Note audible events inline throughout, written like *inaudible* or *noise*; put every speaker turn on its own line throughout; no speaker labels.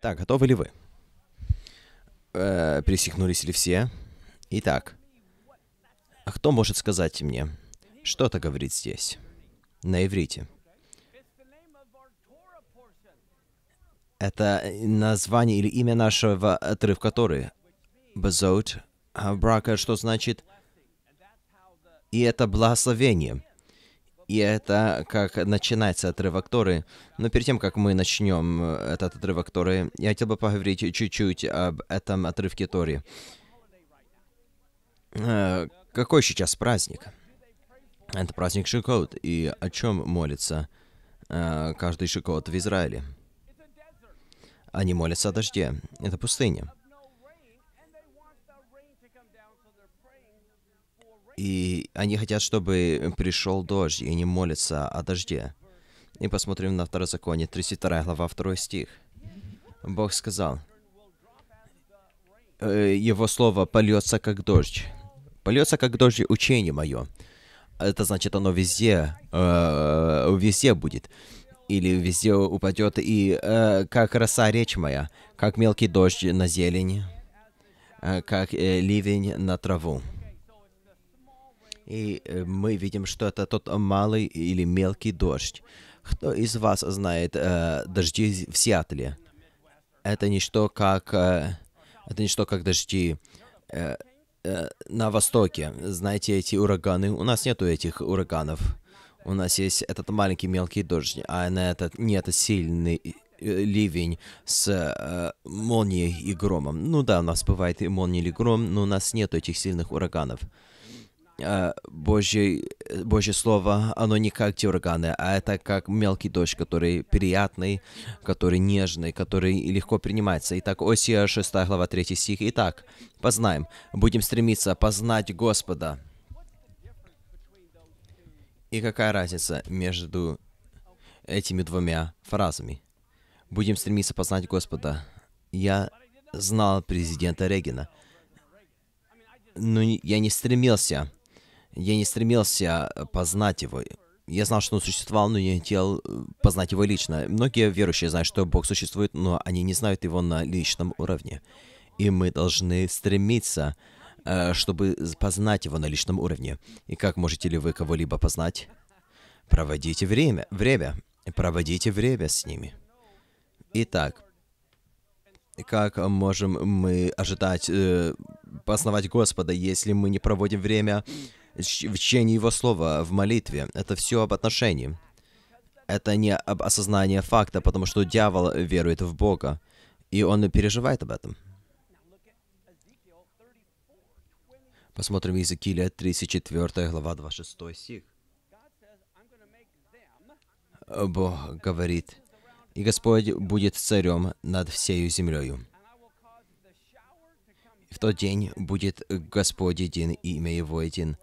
Так, готовы ли вы? Э, пересекнулись ли все? Итак, а кто может сказать мне, что это говорит здесь, на иврите? Это название или имя нашего отрывка который Базоут а, Брака, что значит... И это благословение. И это как начинается отрывок Торы. Но перед тем, как мы начнем э, этот отрывок Торы, я хотел бы поговорить чуть-чуть об этом отрывке Торы. Э, какой сейчас праздник? Это праздник Шикот. И о чем молится э, каждый Шикот в Израиле? Они молятся о дожде. Это пустыня. И они хотят, чтобы пришел дождь, и они молятся о дожде. И посмотрим на Второзаконие, 32 глава, 2 стих. Бог сказал, «Э, его слово польется как дождь. Польется как дождь учение мое. Это значит, оно везде, э, везде будет. Или везде упадет, и э, как роса речь моя, как мелкий дождь на зелень, как ливень на траву. И э, мы видим, что это тот малый или мелкий дождь. Кто из вас знает э, дожди в Сиатле? Это ничто как, э, это ничто как дожди э, э, на востоке. Знаете, эти ураганы? У нас нету этих ураганов. У нас есть этот маленький мелкий дождь, а на этот не это сильный э, ливень с э, молнией и громом. Ну да, у нас бывает и молния или гром, но у нас нет этих сильных ураганов. Э, божье, э, Божье Слово, оно не как те органы, а это как мелкий дождь, который приятный, который нежный, который легко принимается. Итак, Осия 6 глава 3 стих. Итак, познаем, будем стремиться познать Господа. И какая разница между этими двумя фразами? Будем стремиться познать Господа. Я знал президента Регина, но я не стремился я не стремился э, познать его. Я знал, что он существовал, но не хотел э, познать его лично. Многие верующие знают, что Бог существует, но они не знают его на личном уровне. И мы должны стремиться, э, чтобы познать его на личном уровне. И как можете ли вы кого-либо познать? Проводите время, время. Проводите время с ними. Итак, как можем мы ожидать э, познавать Господа, если мы не проводим время в чтении Его Слова, в молитве. Это все об отношении. Это не об осознании факта, потому что дьявол верует в Бога, и он переживает об этом. Посмотрим Иезекииля 34 глава 26 стих. Бог говорит, «И Господь будет царем над всею землею». В тот день будет Господь един, и имя Его един.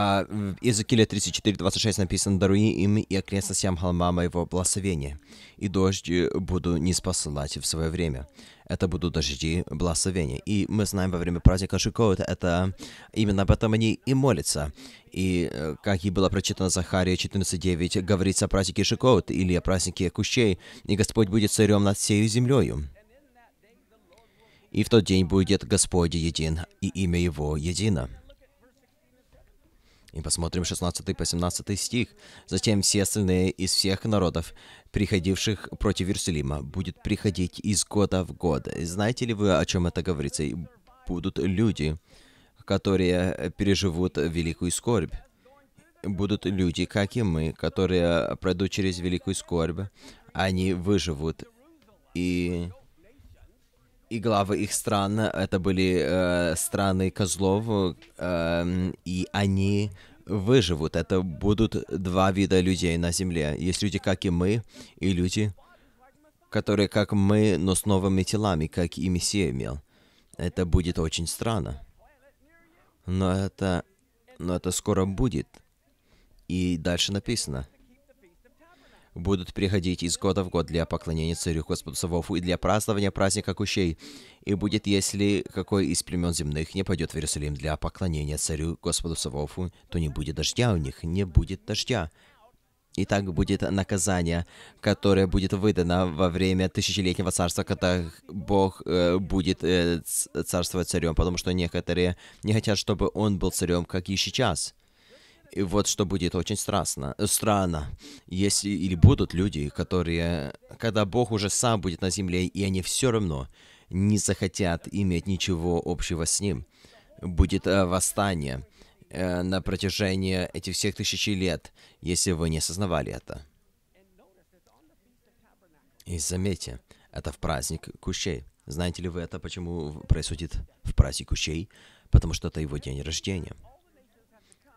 А, в Иезекииле 34:26 написано, «Даруи им и окрестностям холма моего благословения, и дожди буду не спосылать в свое время». Это будут дожди благословения. И мы знаем, во время праздника Шукот, это именно об этом они и молятся. И, э, как и было прочитано Захария 14.9, говорится о празднике Шукот или о празднике Кущей, «И Господь будет царем над всей землею». И в тот день будет Господь един, и имя Его едино. И посмотрим 16 по 17 стих. «Затем все остальные из всех народов, приходивших против Иерусалима, будет приходить из года в год». Знаете ли вы, о чем это говорится? И будут люди, которые переживут великую скорбь. Будут люди, как и мы, которые пройдут через великую скорбь. Они выживут. И и главы их стран, это были э, страны козлов, э, и они выживут. Это будут два вида людей на Земле. Есть люди, как и мы, и люди, которые как мы, но с новыми телами, как и Мессия имел. Это будет очень странно. Но это... Но это скоро будет. И дальше написано будут приходить из года в год для поклонения царю Господу Савову и для празднования праздника Кущей, и будет, если какой из племен земных не пойдет в Иерусалим для поклонения царю Господу Савову, то не будет дождя у них, не будет дождя. И так будет наказание, которое будет выдано во время тысячелетнего царства, когда Бог э, будет э, царствовать царем, потому что некоторые не хотят, чтобы он был царем, как и сейчас. И вот что будет очень страстно, э, странно, если или будут люди, которые, когда Бог уже сам будет на земле, и они все равно не захотят иметь ничего общего с Ним. Будет э, восстание э, на протяжении этих всех тысячи лет, если вы не осознавали это. И заметьте, это в праздник кущей. Знаете ли вы это, почему происходит в праздник кущей? Потому что это его день рождения.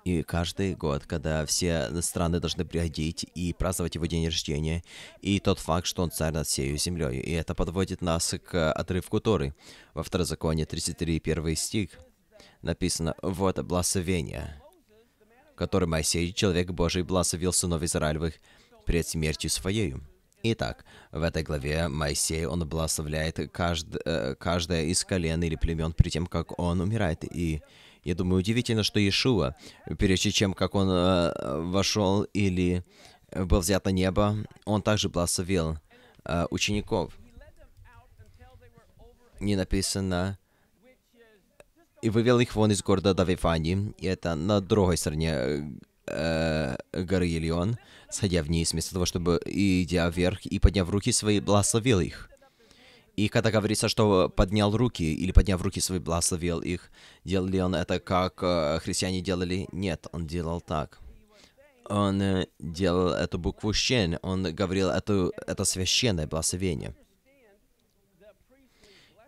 И каждый год, когда все страны должны приходить и праздновать его день рождения, и тот факт, что он царь над всею землей. И это подводит нас к отрывку Торы. Во Второзаконии 33, первый стих, написано «Вот благословение, который Моисей, человек Божий, благословил сынов Израилевых пред смертью своей. Итак, в этой главе Моисей, он благословляет кажд... Э, каждое из колен или племен при тем, как он умирает, и я думаю, удивительно, что Иешуа, прежде чем как он э, вошел или э, был взят на небо, он также благословил э, учеников. Не написано, и вывел их вон из города Давифани, и это на другой стороне э, горы Елион, сходя вниз, вместо того, чтобы идя вверх, и подняв руки свои, благословил их. И когда говорится, что поднял руки или подняв руки свои благословил их, делал ли он это, как э, христиане делали? Нет, он делал так. Он э, делал эту букву «щен», он говорил эту это священное благословение.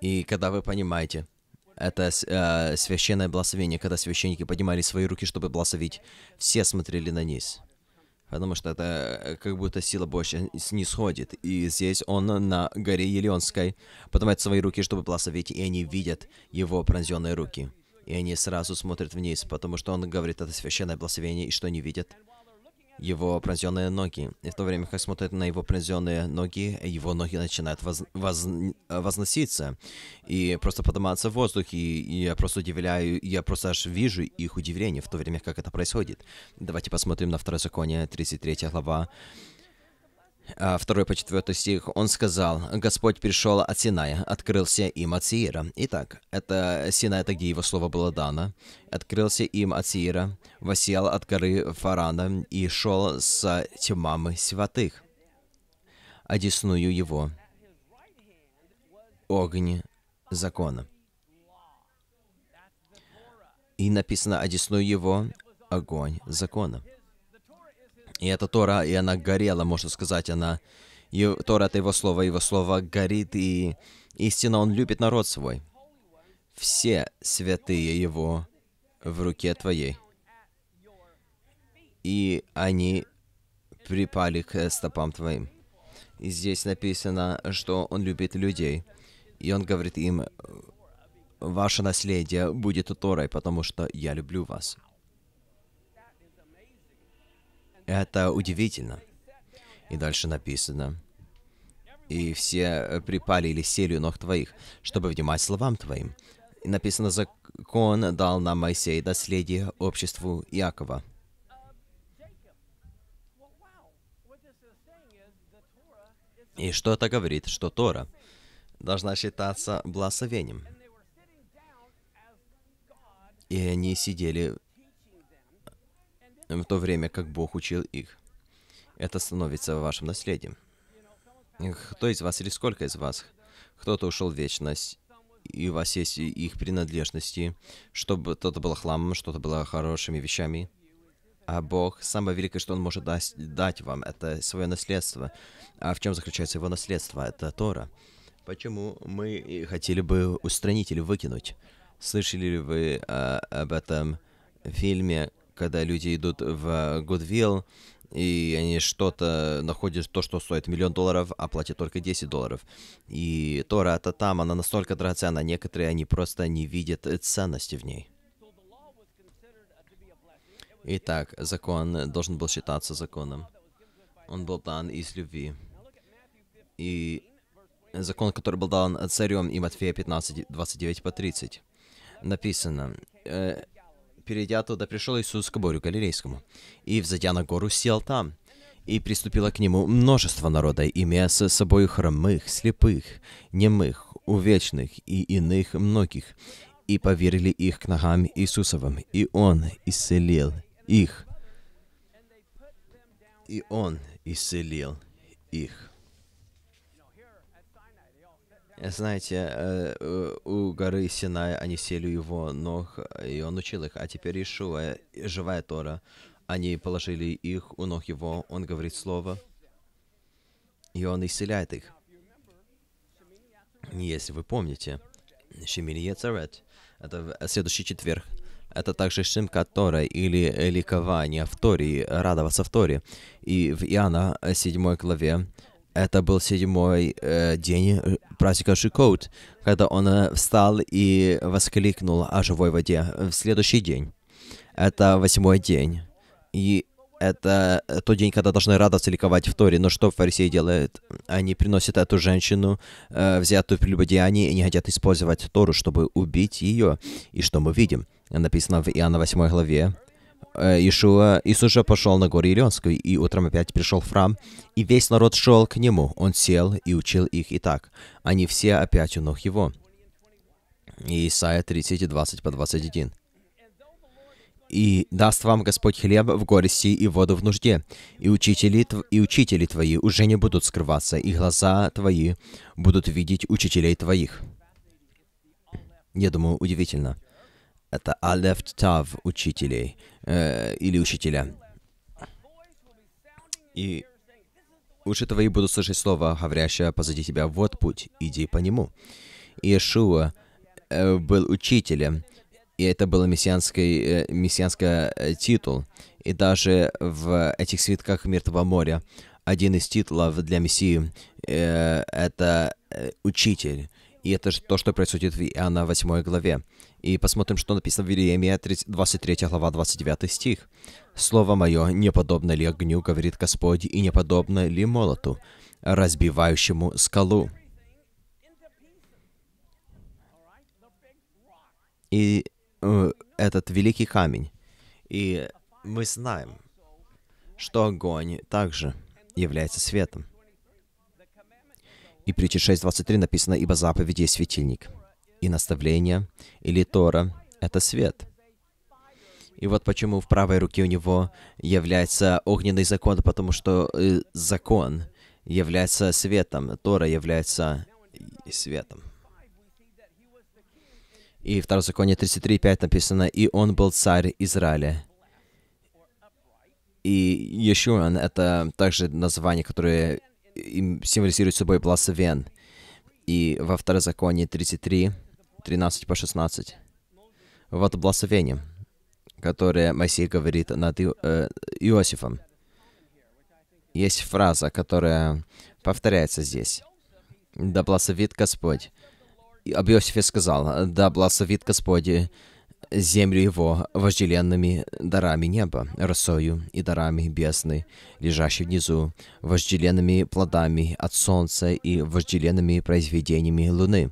И когда вы понимаете, это э, священное благословение, когда священники поднимали свои руки, чтобы благословить, все смотрели на низ потому что это э, как будто сила больше снисходит. И здесь он на горе Елеонской поднимает свои руки, чтобы благословить, и они видят его пронзенные руки. И они сразу смотрят вниз, потому что он говорит это священное благословение, и что они видят? его пронзенные ноги. И в то время, как смотрят на его пронзенные ноги, его ноги начинают воз, воз, возноситься и просто подниматься в воздух. И, я просто удивляю, я просто аж вижу их удивление в то время, как это происходит. Давайте посмотрим на второй Второзаконие, 33 глава, 2 а, по 4 стих, он сказал, «Господь пришел от Синая, открылся им от Сиира». Итак, это Синай, это где его слово было дано. «Открылся им от Сиира, восел от горы Фарана и шел с тьмами святых, одесную его огонь закона». И написано «одесную его огонь закона». И эта Тора, и она горела, можно сказать, она... И Тора — это его слово, его слово горит, и истинно он любит народ свой. Все святые его в руке твоей. И они припали к стопам твоим. И здесь написано, что он любит людей. И он говорит им, ваше наследие будет Торой, потому что я люблю вас. Это удивительно. И дальше написано. И все э, припали или сели у ног твоих, чтобы внимать словам твоим. И написано, закон дал нам Моисей наследие обществу Иакова. И что это говорит, что Тора должна считаться благословением. И они сидели в то время как Бог учил их. Это становится вашим наследием. Кто из вас или сколько из вас? Кто-то ушел в вечность, и у вас есть их принадлежности, чтобы что-то было хламом, что-то было хорошими вещами. А Бог, самое великое, что Он может дать вам, это свое наследство. А в чем заключается его наследство? Это Тора. Почему мы хотели бы устранить или выкинуть? Слышали ли вы а, об этом фильме когда люди идут в Goodwill, и они что-то находят, то, что стоит миллион долларов, а платят только 10 долларов. И Тора это там, она настолько драгоценна, некоторые они просто не видят ценности в ней. Итак, закон должен был считаться законом. Он был дан из любви. И закон, который был дан царем, и Матфея 15, 29 по 30, написано, э, перейдя туда, пришел Иисус к Борю Галилейскому, и, взойдя на гору, сел там. И приступило к нему множество народа, имея с собой хромых, слепых, немых, увечных и иных многих, и поверили их к ногам Иисусовым, и Он исцелил их. И Он исцелил их. Э, знаете, э, э, у горы Синай они сели у его ног, и он учил их. А теперь Ишуа, живая Тора, они положили их у ног его, он говорит слово, и он исцеляет их. Если вы помните, Шемини Яцарет, это следующий четверг, это также Шимка Тора или ликование в Торе, радоваться в Торе. И в Иоанна 7 главе, это был седьмой э, день практика Шикоут, когда он э, встал и воскликнул о живой воде в следующий день. Это восьмой день. И это э, тот день, когда должны радоваться ликовать в Торе. Но что фарисеи делают? Они приносят эту женщину, э, взятую в прелюбодеянии, и не хотят использовать Тору, чтобы убить ее. И что мы видим? Написано в Иоанна 8 главе. Э, Ишуа, Иисус же пошел на гору Ирионскую, и утром опять пришел в храм, и весь народ шел к нему. Он сел и учил их и так. Они все опять у ног его. Исайя 30, 20 по 21. «И даст вам Господь хлеб в горести и воду в нужде, и учители, тв... и учители твои уже не будут скрываться, и глаза твои будут видеть учителей твоих». Я думаю, удивительно. Это Алеф Тав, учителей, э, или учителя. И уши твои будут слышать слово, говорящее позади тебя, вот путь, иди по нему. Иешуа э, был учителем, и это был мессианский, э, мессианский э, титул. И даже в этих свитках Мертвого моря один из титулов для Мессии э, — это э, «Учитель». И это то, что происходит в Иоанна 8 главе и посмотрим, что написано в Иеремия 23 глава 29 стих. «Слово мое, не подобно ли огню, говорит Господь, и не подобно ли молоту, разбивающему скалу?» И э, этот великий камень. И мы знаем, что огонь также является светом. И притча 6.23 написано, «Ибо заповедь есть светильник» и наставление, или Тора — это свет. И вот почему в правой руке у него является огненный закон, потому что э, закон является светом, Тора является светом. И в Второзаконии 33.5 написано, «И он был царь Израиля». И Ешуан — это также название, которое символизирует собой благословен. И во Второзаконии 33 13 по 16. Вот благословение, которое Моисей говорит над Ио, э, Иосифом. Есть фраза, которая повторяется здесь. «Да благословит Господь». И об Иосифе сказал, «Да благословит Господь землю его вожделенными дарами неба, росою и дарами бездны, лежащей внизу, вожделенными плодами от солнца и вожделенными произведениями луны»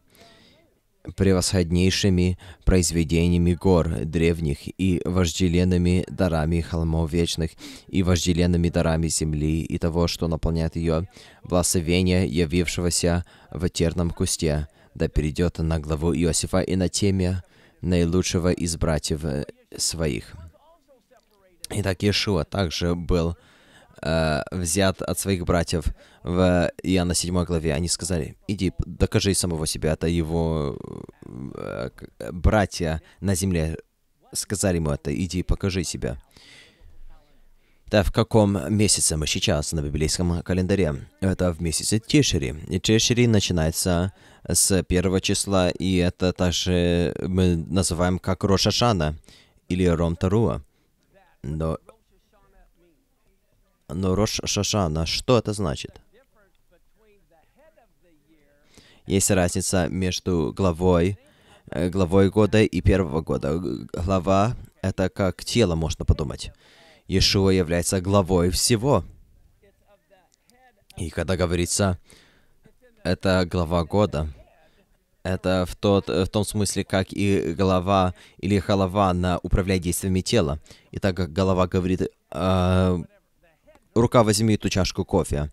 превосходнейшими произведениями гор древних и вожделенными дарами холмов вечных и вожделенными дарами земли и того, что наполняет ее благословение, явившегося в терном кусте, да перейдет на главу Иосифа и на теме наилучшего из братьев э, своих. Итак, Иешуа также был э, взят от своих братьев в Иоанна 7 главе. Они сказали, иди, докажи самого себя. Это его э, братья на земле сказали ему это, иди, покажи себя. Да, в каком месяце мы сейчас на библейском календаре? Это в месяце Тишери. И Тишери начинается с первого числа, и это также мы называем как Рошашана или Ром Таруа. Но но Рош Шашана, что это значит? Есть разница между главой, э, главой года и первого года. Глава — это как тело, можно подумать. Иешуа является главой всего. И когда говорится, это глава года, это в, тот, э, в том смысле, как и голова или халава на управляет действиями тела. И так как голова говорит э, рука возьми эту чашку кофе.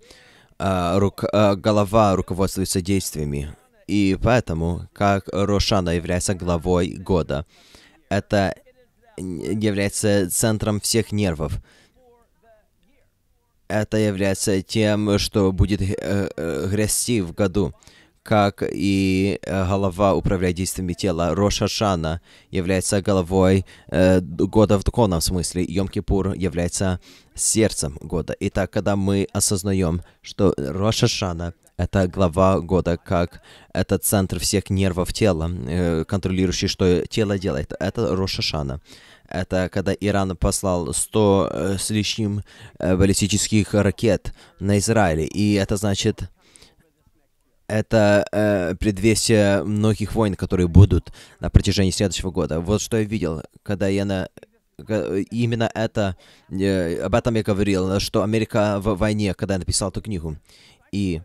А, рук, а, голова руководствуется действиями. И поэтому, как Рошана является главой года, это является центром всех нервов. Это является тем, что будет э, э грести в году как и э, голова, управляя действиями тела. Роша Шана является головой э, года в духовном смысле. Йом-Кипур является сердцем года. Итак, когда мы осознаем, что Роша Шана — это глава года, как это центр всех нервов тела, э, контролирующий, что тело делает, это Роша Шана. Это когда Иран послал 100 э, с лишним э, баллистических ракет на Израиль. И это значит, это э, предвестие многих войн, которые будут на протяжении следующего года. Вот что я видел, когда я на именно это э, об этом я говорил, что Америка в войне, когда я написал эту книгу, и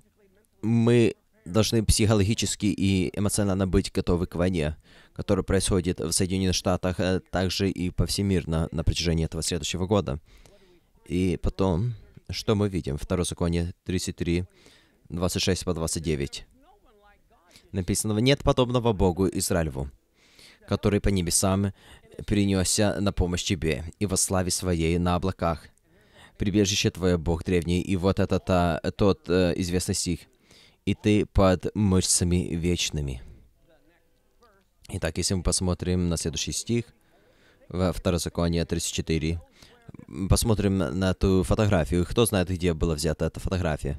мы должны психологически и эмоционально быть готовы к войне, которая происходит в Соединенных Штатах, а также и повсемирно на протяжении этого следующего года. И потом, что мы видим? Второе законе 33 26 по 29. Написано, нет подобного Богу Израилеву, который по небесам принесся на помощь тебе и во славе своей на облаках. Прибежище твое, Бог древний, и вот это та, тот э, известный стих. И ты под мышцами вечными. Итак, если мы посмотрим на следующий стих, во Второзаконие 34, посмотрим на эту фотографию. Кто знает, где была взята эта фотография?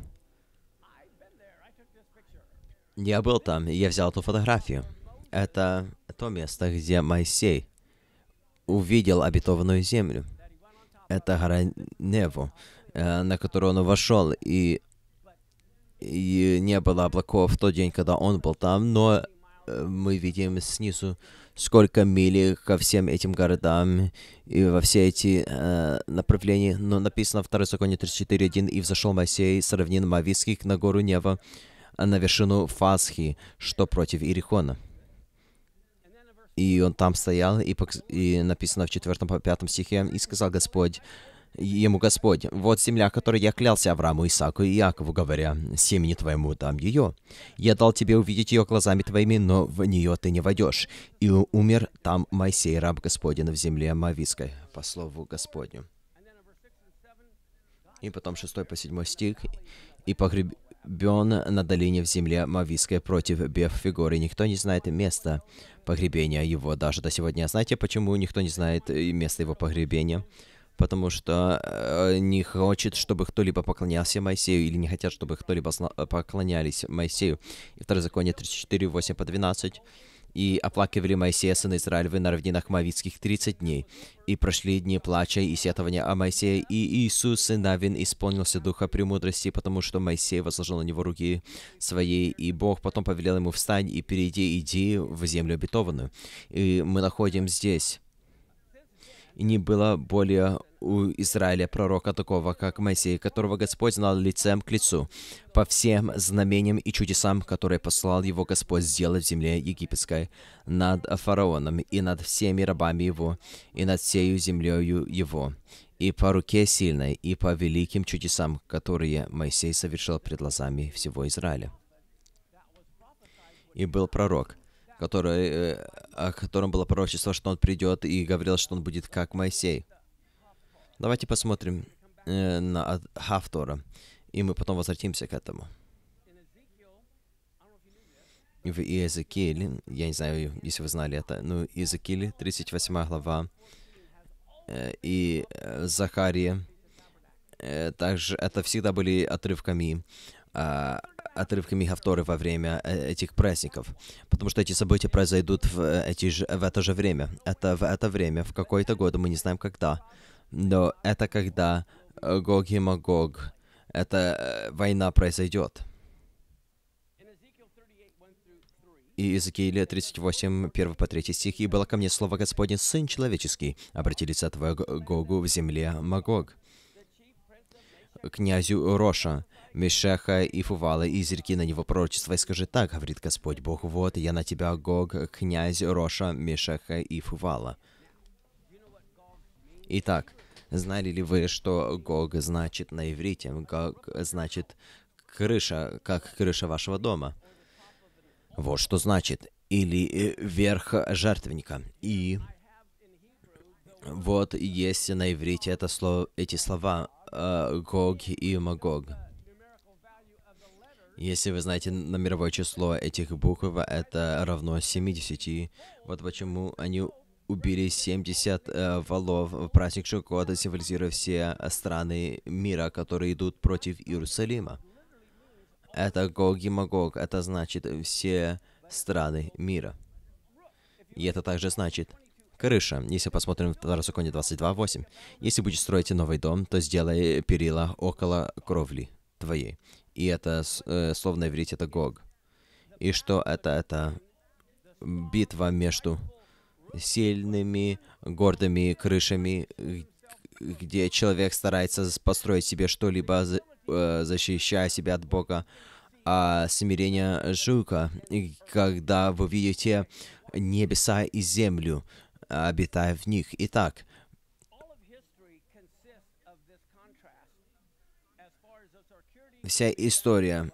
Я был там, и я взял эту фотографию. Это то место, где Моисей увидел обетованную землю. Это гора Неву, э, на которую он вошел, и, и не было облаков в тот день, когда он был там, но э, мы видим снизу, сколько мили ко всем этим городам и во все эти э, направления. Но написано в Второй Законе 34.1, «И взошел Моисей с равнин Мавийских на гору Нева, на вершину Фасхи, что против Ирихона. И он там стоял, и, и написано в 4-5 стихе, «И сказал Господь, ему Господь, вот земля, которой я клялся Аврааму, Исаку и Якову, говоря, семени твоему дам ее. Я дал тебе увидеть ее глазами твоими, но в нее ты не войдешь. И умер там Моисей, раб Господень, в земле Мавиской, по слову Господню. И потом 6 по 7 стих. И погреб... Бен на долине в земле Мавиской против Беффигоры. Никто не знает места погребения его даже до сегодня. Знаете, почему никто не знает э, места его погребения? Потому что э, не хочет, чтобы кто-либо поклонялся Моисею, или не хотят, чтобы кто-либо э, поклонялись Моисею. И второе законе 34, 8 по 12 и оплакивали Моисея, сына Израилевы, на равнинах Мавицких 30 дней. И прошли дни плача и сетования о Моисее, и Иисус, сын Навин, исполнился духа премудрости, потому что Моисей возложил на него руки своей, и Бог потом повелел ему «Встань и перейди, иди в землю обетованную». И мы находим здесь. И не было более у Израиля пророка такого, как Моисей, которого Господь знал лицем к лицу, по всем знамениям и чудесам, которые послал его Господь сделать в земле египетской, над фараоном и над всеми рабами его, и над всею землею его, и по руке сильной, и по великим чудесам, которые Моисей совершил пред глазами всего Израиля. И был пророк, который, э, о котором было пророчество, что он придет, и говорил, что он будет как Моисей. Давайте посмотрим э, на автора, и мы потом возвратимся к этому. В Иезекииле, я не знаю, если вы знали это, но ну, Иезекииле, 38 глава, э, и э, Захария, э, также это всегда были отрывками э, отрывками Гавторы во время э, этих праздников, потому что эти события произойдут в, э, эти же, в это же время. Это в это время, в какой то год, мы не знаем когда. Но это когда э, Гог и Магог, эта э, война произойдет. И Иезекииля 38, 1 по 3 стих. «И было ко мне слово Господне, Сын Человеческий, обрати лица твоего Гогу в земле Магог, князю Роша, Мешеха и Фувала, и зерки на него пророчество, и скажи так, говорит Господь Бог, вот я на тебя, Гог, князь Роша, Мешеха и Фувала». Итак, знали ли вы, что Гог значит на иврите? Гог значит крыша, как крыша вашего дома. Вот что значит. Или э, верх жертвенника. И вот есть на иврите это слово, эти слова э, Гог и Магог. Если вы знаете номеровое число этих букв, это равно 70. вот почему они убили 70 э, валов. Э, праздник Шукота символизирует все э, страны мира, которые идут против Иерусалима. Это Гог и Магог, это значит э, все страны мира. И это также значит крыша. Если посмотрим в второсекунде 22.8. Если будешь строить новый дом, то сделай перила около кровли твоей. И это, э, словно верить, это Гог. И что это? Это битва между сильными, гордыми крышами, где человек старается построить себе что-либо, э, защищая себя от Бога. А смирение жука, когда вы видите небеса и землю, обитая в них. Итак, вся история.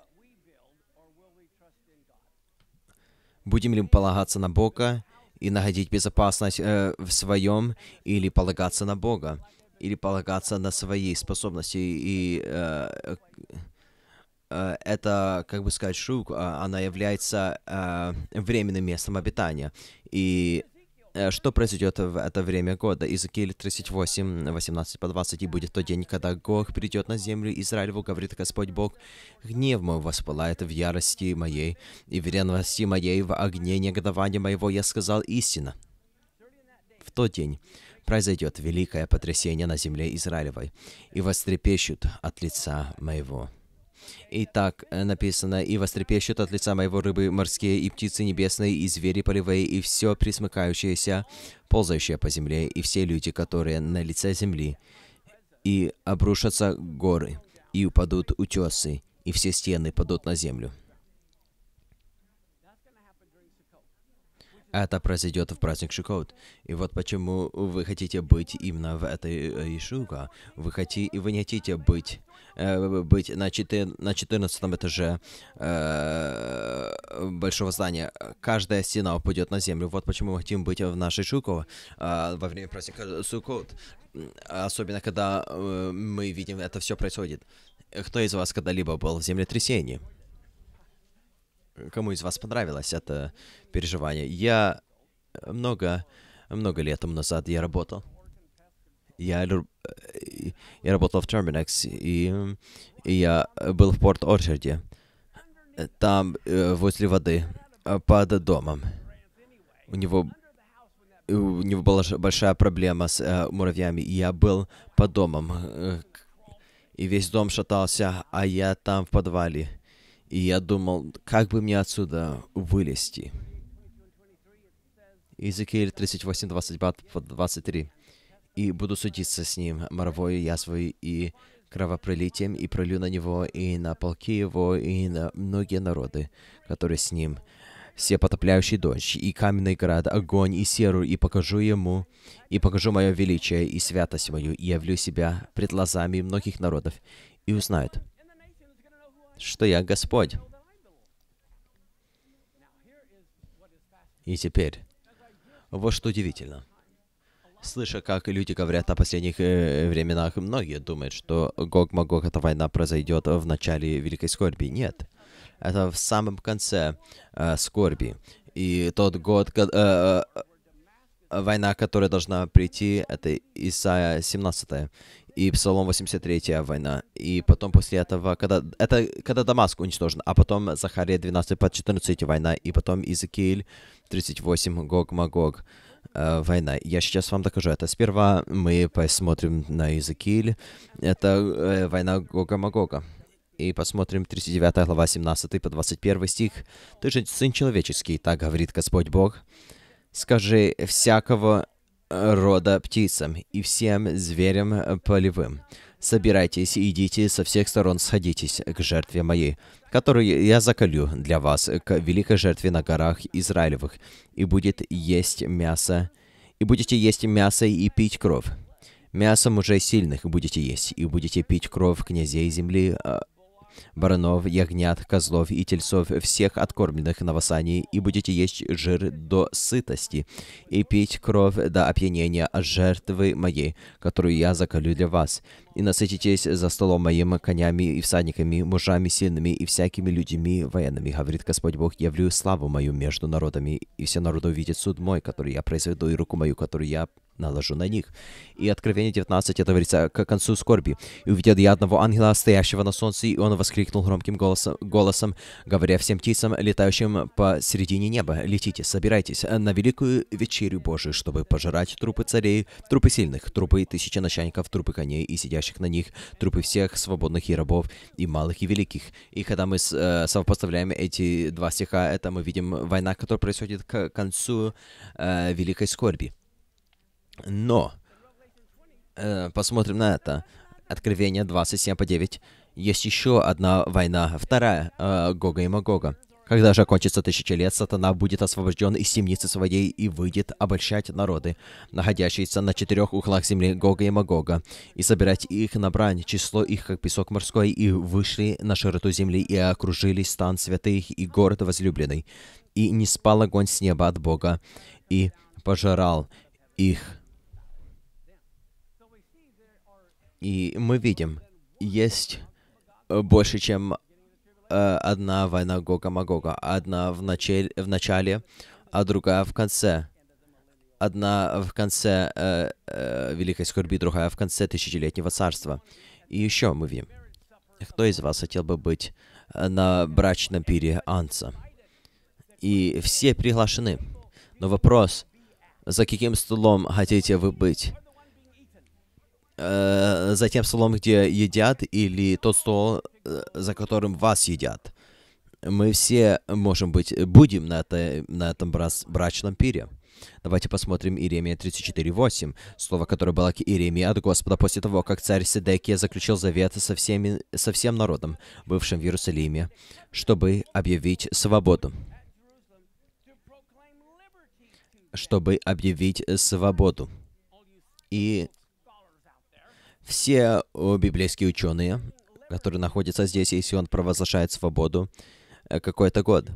Будем ли мы полагаться на Бога и находить безопасность э, в своем или полагаться на Бога, или полагаться на свои способности. И э, э, это, как бы сказать, шук, а, она является э, временным местом обитания. И Э, что произойдет в это время года? Иезекииль 38, 18 по 20, «И будет тот день, когда Гог придет на землю Израилеву, говорит Господь Бог, гнев мой воспылает в ярости моей, и в ревности моей в огне негодования моего я сказал истина». В тот день произойдет великое потрясение на земле Израилевой, и вострепещут от лица моего. И так э, написано, «И вострепещут от лица моего рыбы морские, и птицы небесные, и звери полевые, и все присмыкающееся, ползающее по земле, и все люди, которые на лице земли, и обрушатся горы, и упадут утесы, и все стены падут на землю». Это произойдет в праздник Шикот. И вот почему вы хотите быть именно в этой э, Ишуга. Вы, хотите, вы не хотите быть, э, быть на, 4, на 14 этаже э, большого здания. Каждая стена упадет на землю. Вот почему мы хотим быть в нашей Шуко э, во время праздника Сукот. Особенно, когда э, мы видим, это все происходит. Кто из вас когда-либо был в землетрясении? кому из вас понравилось это переживание. Я э, много, много лет тому назад я работал. Я, э, я работал в Terminex, и, и я был в Порт-Орчарде. Там, э, возле воды, под домом. У него у него была большая проблема с э, муравьями, я был под домом, э, и весь дом шатался, а я там в подвале. И я думал, как бы мне отсюда вылезти. Иезекииль 38, 22, 23. «И буду судиться с ним моровою, язвой и кровопролитием, и пролю на него, и на полки его, и на многие народы, которые с ним, все потопляющий дождь, и каменный град, огонь, и серу, и покажу ему, и покажу мое величие, и святость мою, и явлю себя пред глазами многих народов, и узнают, что я Господь. И теперь, вот что удивительно. Слыша, как люди говорят о последних э, временах, многие думают, что Гог-Магог, эта война произойдет в начале Великой Скорби. Нет. Это в самом конце э, Скорби. И тот год, э, э, война, которая должна прийти, это Исаия 17 и Псалом 83 война. И потом после этого, когда, это, когда Дамаск уничтожен, а потом Захария 12 по 14 война, и потом Иезекииль 38 Гог Магог э, война. Я сейчас вам докажу это. Сперва мы посмотрим на Иезекииль. Это э, война Гога Магога. И посмотрим 39 глава 17 по 21 стих. Ты же сын человеческий, так говорит Господь Бог. Скажи всякого рода птицам и всем зверям э, полевым. Собирайтесь и идите со всех сторон сходитесь к жертве моей, которую я заколю для вас э, к великой жертве на горах Израилевых, и будет есть мясо, и будете есть мясо и пить кровь. Мясо мужей сильных будете есть, и будете пить кровь князей земли а, баранов, ягнят, козлов и тельцов, всех откормленных на васане, и будете есть жир до сытости, и пить кровь до опьянения от жертвы моей, которую я заколю для вас, и насытитесь за столом моим конями и всадниками, мужами сильными и всякими людьми военными, говорит Господь Бог, явлю славу мою между народами, и все народы увидят суд мой, который я произведу, и руку мою, которую я наложу на них». И Откровение 19 это говорится к концу скорби. «И увидел я одного ангела, стоящего на солнце, и он воскликнул громким голосом, голосом говоря всем птицам, летающим по середине неба, «Летите, собирайтесь на великую вечерю Божию, чтобы пожирать трупы царей, трупы сильных, трупы тысячи начальников, трупы коней и сидящих на них, трупы всех свободных и рабов, и малых, и великих». И когда мы э, сопоставляем эти два стиха, это мы видим война, которая происходит к концу э, великой скорби. Но э, посмотрим на это. Откровение 27 по 9. Есть еще одна война, вторая, э, Гога и Магога. Когда же окончится тысяча лет, сатана будет освобожден из темницы своей и выйдет обольщать народы, находящиеся на четырех углах земли Гога и Магога, и собирать их на брань, число их, как песок морской, и вышли на широту земли и окружили стан святых и город возлюбленный. И не спал огонь с неба от Бога, и пожирал их И мы видим, есть э, больше, чем э, одна война Гога-Магога. Одна в, начале, в начале, а другая в конце. Одна в конце э, э, Великой Скорби, другая в конце Тысячелетнего Царства. И еще мы видим, кто из вас хотел бы быть э, на брачном пире Анца? И все приглашены. Но вопрос, за каким столом хотите вы быть? э, за тем столом, где едят, или тот стол, э, за которым вас едят. Мы все можем быть, будем на, это, на этом брас, брачном пире. Давайте посмотрим Иеремия 34.8, слово, которое было к Иеремии от Господа после того, как царь Седекия заключил завет со, всеми, со всем народом, бывшим в Иерусалиме, чтобы объявить свободу. Чтобы объявить свободу. И все э, библейские ученые, которые находятся здесь, если он провозглашает свободу э, какой-то год.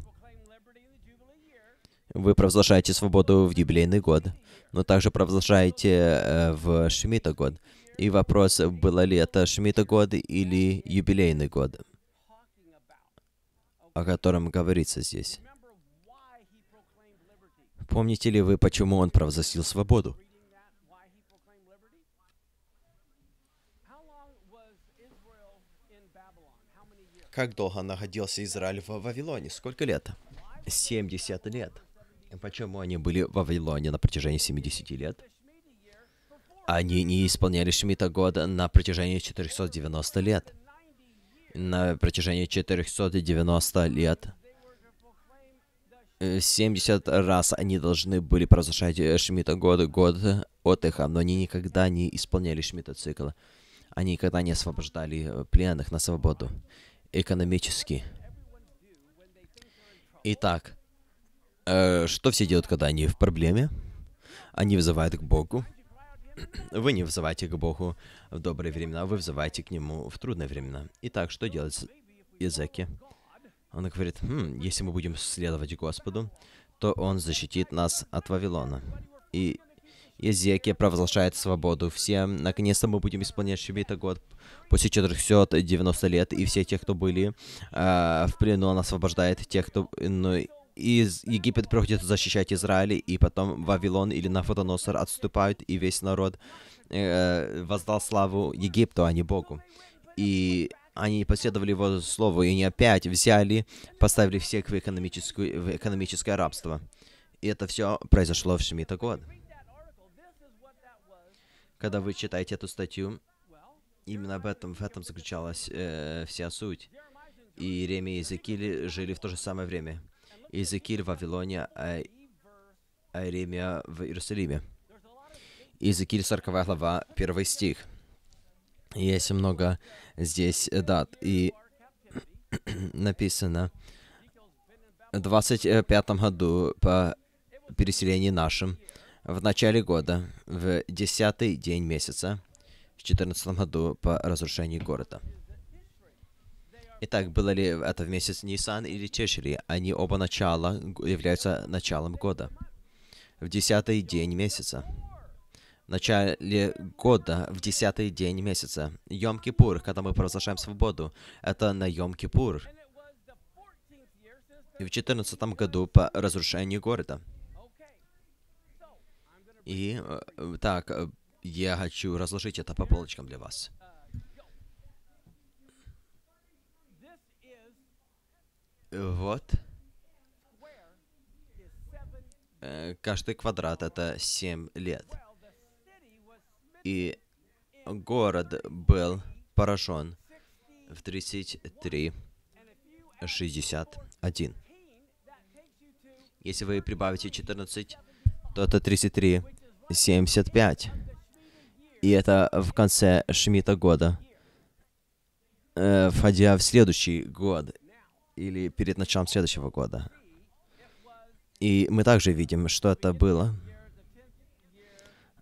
Вы провозглашаете свободу в юбилейный год, но также провозглашаете э, в Шмита год. И вопрос, было ли это Шмита год или юбилейный год, о котором говорится здесь. Помните ли вы, почему он провозгласил свободу? Как долго находился Израиль в Вавилоне? Сколько лет? 70 лет. Почему они были в Вавилоне на протяжении 70 лет? Они не исполняли Шмита года на протяжении 490 лет. На протяжении 490 лет 70 э, раз они должны были провозглашать э, Шмита года год, от их, но они никогда не исполняли Шмита цикла. Они никогда не освобождали э, пленных на свободу экономически. Итак, э, что все делают, когда они в проблеме? Они вызывают к Богу. *clears throat* Вы не вызываете к Богу в добрые времена, вы вызываете к Нему в трудные времена. Итак, что делать Езеки? Он говорит, хм, если мы будем следовать Господу, то Он защитит нас от Вавилона. И Езеке провозглашает свободу всем. Наконец-то мы будем исполнять Шибита год после 490 лет, и все те, кто были э, в плену, он освобождает тех, кто... Ну, из Египет приходит защищать Израиль, и потом Вавилон или Нафотоносор отступают, и весь народ э, воздал славу Египту, а не Богу. И они последовали его слову, и они опять взяли, поставили всех в, экономическую, в экономическое рабство. И это все произошло в Шмита год когда вы читаете эту статью, именно об этом, в этом заключалась э, вся суть. И Иеремия и Иезекииль жили в то же самое время. Иезекииль в Вавилоне, а, а Иеремия в Иерусалиме. Иезекииль, 40 глава, 1 стих. Есть много здесь дат. И *clears throat* написано в 25 году по переселении нашим в начале года, в десятый день месяца, в 14 году по разрушению города. Итак, было ли это в месяц Нисан или Чешри? Они оба начала являются началом года. В десятый день месяца. В начале года, в десятый день месяца. Йом-Кипур, когда мы провозглашаем свободу, это на Йом-Кипур. И в четырнадцатом году по разрушению города. И э, э, так, э, я хочу разложить это по полочкам для вас. Вот. Каждый квадрат это семь лет. И город был поражен в 33-61. Если вы прибавите 14, то это 33 75. И это в конце шмита года, э, входя в следующий год или перед началом следующего года. И мы также видим, что это было.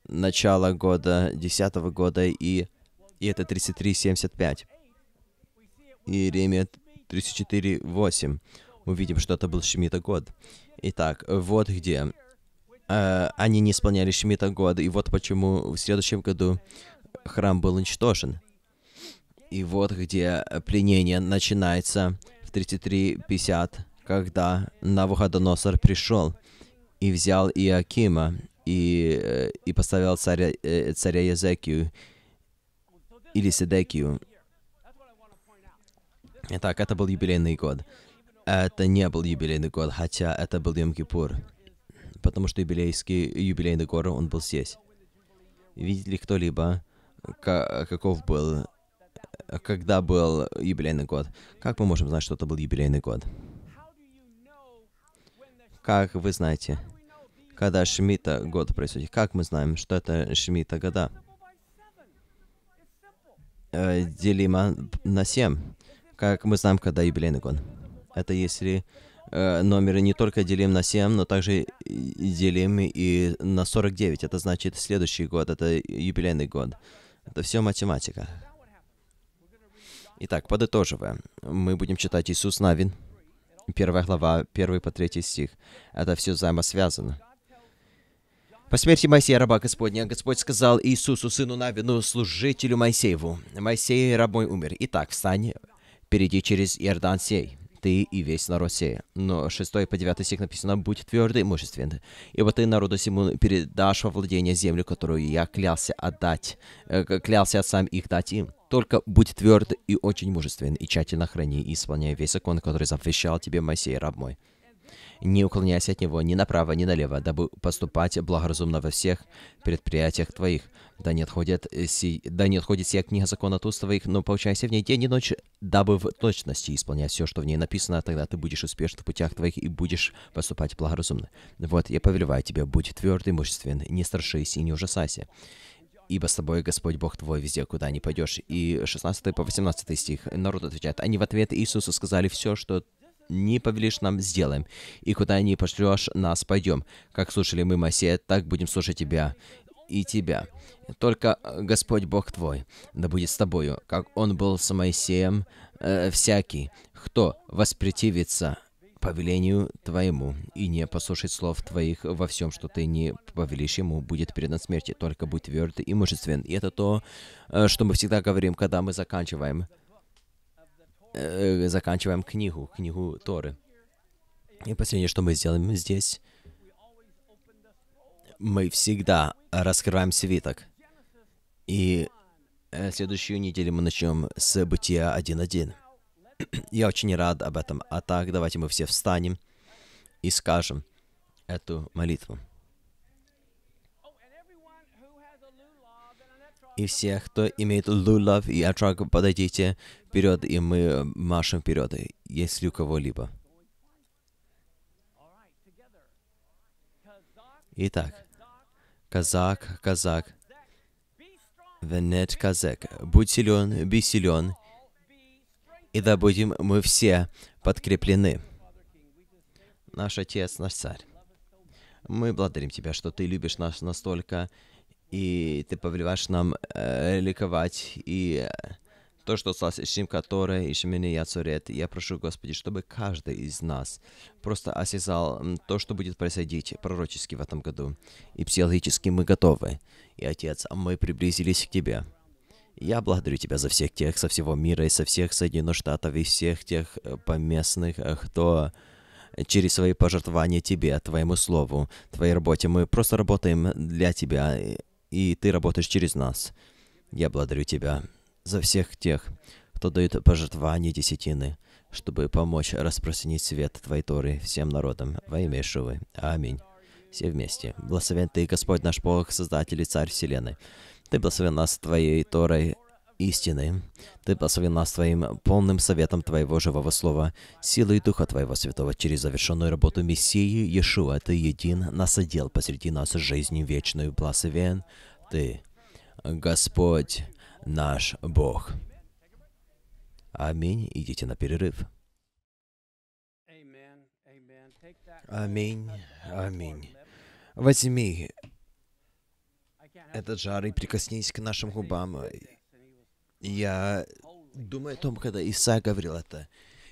Начало года, десятого года, и, и это 33.75. Иеремия 34.8. Увидим, что это был шмита год. Итак, вот где Э, они не исполняли Шмита года, и вот почему в следующем году храм был уничтожен. И вот где э, пленение начинается в 33.50, когда Навуходоносор пришел и взял Иакима и, э, и поставил царя, царя Езекию или Седекию. Итак, это был юбилейный год. Это не был юбилейный год, хотя это был Йом-Кипур потому что юбилейский, юбилейный гор, он был здесь. Видит ли кто-либо, каков был, э, когда был юбилейный год? Как мы можем знать, что это был юбилейный год? Как вы знаете, когда Шмита год происходит? Как мы знаем, что это Шмита года? Э, на 7. Как мы знаем, когда юбилейный год? Это если Э, номеры не только делим на 7, но также делим и на 49. Это значит следующий год, это юбилейный год. Это все математика. Итак, подытоживая, мы будем читать Иисус Навин, первая глава, первый по третий стих. Это все взаимосвязано. По смерти Моисея, раба Господня, Господь сказал Иисусу, сыну Навину, служителю Моисееву. Моисей рабой умер. Итак, встань, перейди через Иордан сей ты и весь народ сей. Но 6 по 9 стих написано, будь твердый и мужественный, ибо ты народу сему передашь во владение землю, которую я клялся отдать, э, клялся сам их дать им. Только будь тверд и очень мужествен, и тщательно храни и исполняй весь закон, который завещал тебе Моисей, раб мой не уклоняясь от него ни направо, ни налево, дабы поступать благоразумно во всех предприятиях твоих. Да не отходит, си, да не отходит сия книга закона туз твоих, но получайся в ней день и ночь, дабы в точности исполнять все, что в ней написано, тогда ты будешь успешен в путях твоих и будешь поступать благоразумно. Вот, я повелеваю тебе, будь тверд и мужествен, не страшись и не ужасайся ибо с тобой Господь Бог твой везде, куда не пойдешь. И 16 по 18 стих. Народ отвечает, они в ответ Иисусу сказали все, что не повелишь нам, сделаем. И куда не пошлешь нас, пойдем. Как слушали мы Моисея, так будем слушать тебя и тебя. Только э, Господь Бог твой, да будет с тобою, как Он был с Моисеем, э, всякий, кто воспретивится повелению Твоему, и не послушать слов Твоих во всем, что Ты не повелишь ему, будет предан смерти, только будь тверд и мужествен. И это то, э, что мы всегда говорим, когда мы заканчиваем э, заканчиваем книгу, книгу Торы. И последнее, что мы сделаем здесь, мы всегда раскрываем свиток. И э, следующую неделю мы начнем с Бытия 1.1. *clears throat* Я очень рад об этом. А так, давайте мы все встанем и скажем эту молитву. И все, кто имеет лулав и атрак, подойдите вперед, и мы э, машем вперед, если у кого-либо. Итак, казак, казак, венет казак, будь силен, би силен, и да будем мы все подкреплены. Наш Отец, наш Царь, мы благодарим Тебя, что Ты любишь нас настолько, и ты повелеваешь нам э, ликовать и э, то, что осталось с тем, которое еще менее я царет. Я прошу, Господи, чтобы каждый из нас просто осязал то, что будет происходить пророчески в этом году. И психологически мы готовы. И, Отец, а мы приблизились к Тебе. Я благодарю Тебя за всех тех со всего мира и со всех Соединенных Штатов и всех тех э, поместных, э, кто э, через свои пожертвования Тебе, Твоему Слову, Твоей работе. Мы просто работаем для Тебя, и Ты работаешь через нас. Я благодарю Тебя за всех тех, кто дает пожертвования десятины, чтобы помочь распространить свет Твоей Торы всем народам во имя Ишивы. Аминь. Все вместе. Благословен Ты, Господь наш Бог, Создатель и Царь Вселенной. Ты благословен нас Твоей Торой истины. Ты благослови нас Твоим полным советом Твоего живого слова, силой Духа Твоего Святого через завершенную работу Мессии Иешуа. Ты един насадил посреди нас жизнью вечную. Благословен Ты, Господь наш Бог. Аминь. Идите на перерыв. Аминь. Аминь. Возьми этот жар и прикоснись к нашим губам. Я думаю о том, когда Иса говорил это.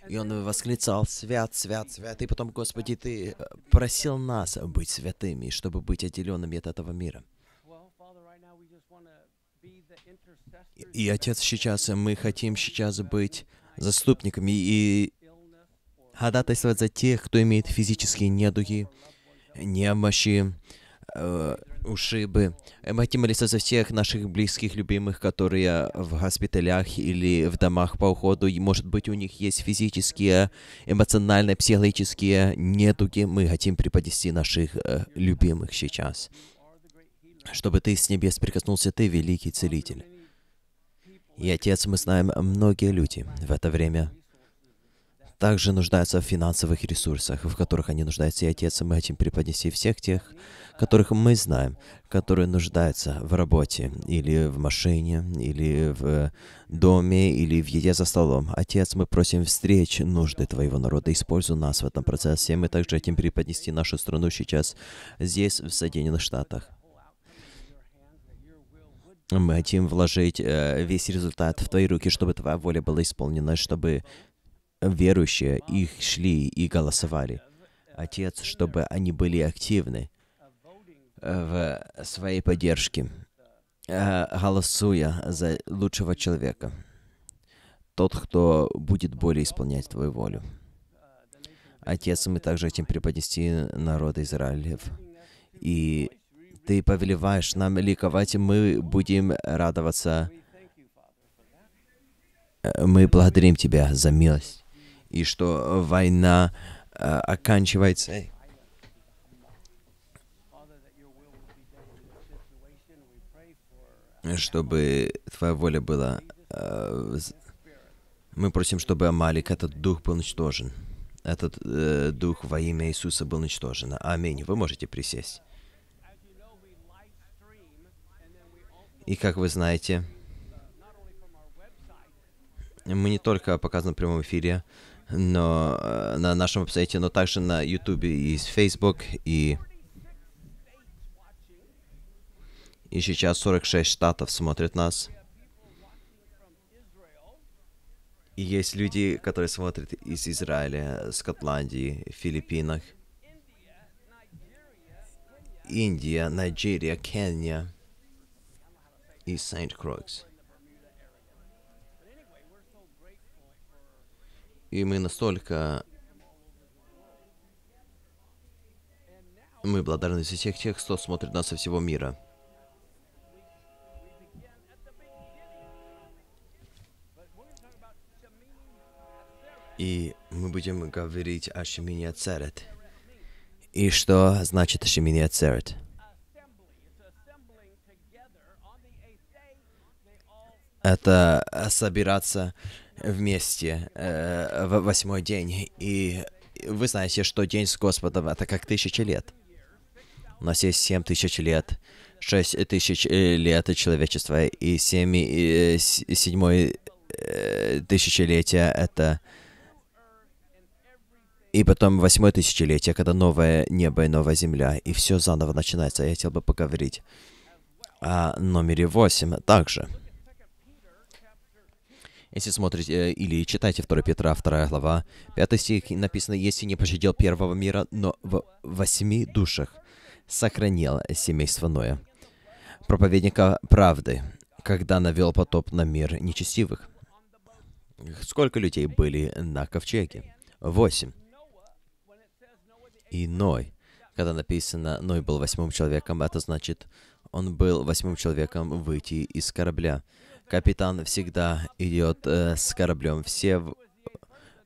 И он восклицал, «Свят, свят, свят!» И потом, «Господи, Ты э, просил нас быть святыми, чтобы быть отделенными от этого мира». И, Отец, сейчас мы хотим сейчас быть заступниками и ходатайствовать за тех, кто имеет физические недуги, немощи, э, ушибы. Э, мы хотим молиться за всех наших близких, любимых, которые в госпиталях или в домах по уходу. И, может быть, у них есть физические, эмоциональные, психологические недуги. Мы хотим преподнести наших э, любимых сейчас. Чтобы Ты с небес прикоснулся, Ты великий целитель. И, Отец, мы знаем, многие люди в это время также нуждаются в финансовых ресурсах, в которых они нуждаются. И, Отец, мы хотим преподнести всех тех, которых мы знаем, которые нуждаются в работе, или в машине, или в доме, или в еде за столом. Отец, мы просим встреч нужды Твоего народа. Используй нас в этом процессе. Мы также хотим преподнести нашу страну сейчас здесь, в Соединенных Штатах. Мы хотим вложить э, весь результат в Твои руки, чтобы Твоя воля была исполнена, чтобы верующие их шли и голосовали. Отец, чтобы они были активны э, в своей поддержке, э, голосуя за лучшего человека, тот, кто будет более исполнять Твою волю. Отец, мы также хотим преподнести народ Израилев. И Ты повелеваешь нам ликовать, и мы будем радоваться. Э, мы благодарим Тебя за милость и что война э, оканчивается. Чтобы Твоя воля была... Э, мы просим, чтобы Амалик, этот дух, был уничтожен. Этот э, дух во имя Иисуса был уничтожен. Аминь. Вы можете присесть. И как вы знаете, мы не только показаны в прямом эфире, но э, на нашем сайте, но также на YouTube и Facebook и и сейчас 46 штатов смотрят нас. И есть люди, которые смотрят из Израиля, Скотландии, Филиппинах, Индия, Нигерия, Кения и Сент-Крокс. И мы настолько... Мы благодарны за всех тех, кто смотрит нас со всего мира. И мы будем говорить о Шемине церет, И что значит Шемине церет. это э, собираться вместе э, в восьмой день. И вы знаете, что день с Господом это как тысяча лет. У нас есть семь тысяч лет, шесть тысяч э, лет человечества, и семь и э, седьмое тысячелетие это и потом восьмое тысячелетие, когда новое небо и новая земля, и все заново начинается. Я хотел бы поговорить о номере восемь также. Если смотрите э, или читаете 2 Петра, 2 глава, 5 стих написано, «Если не пощадил первого мира, но в восьми душах сохранил семейство Ноя, проповедника правды, когда навел потоп на мир нечестивых». Сколько людей были на ковчеге? Восемь. И Ной, когда написано «Ной был восьмым человеком», это значит, он был восьмым человеком выйти из корабля. Капитан всегда идет э, с кораблем. Все в...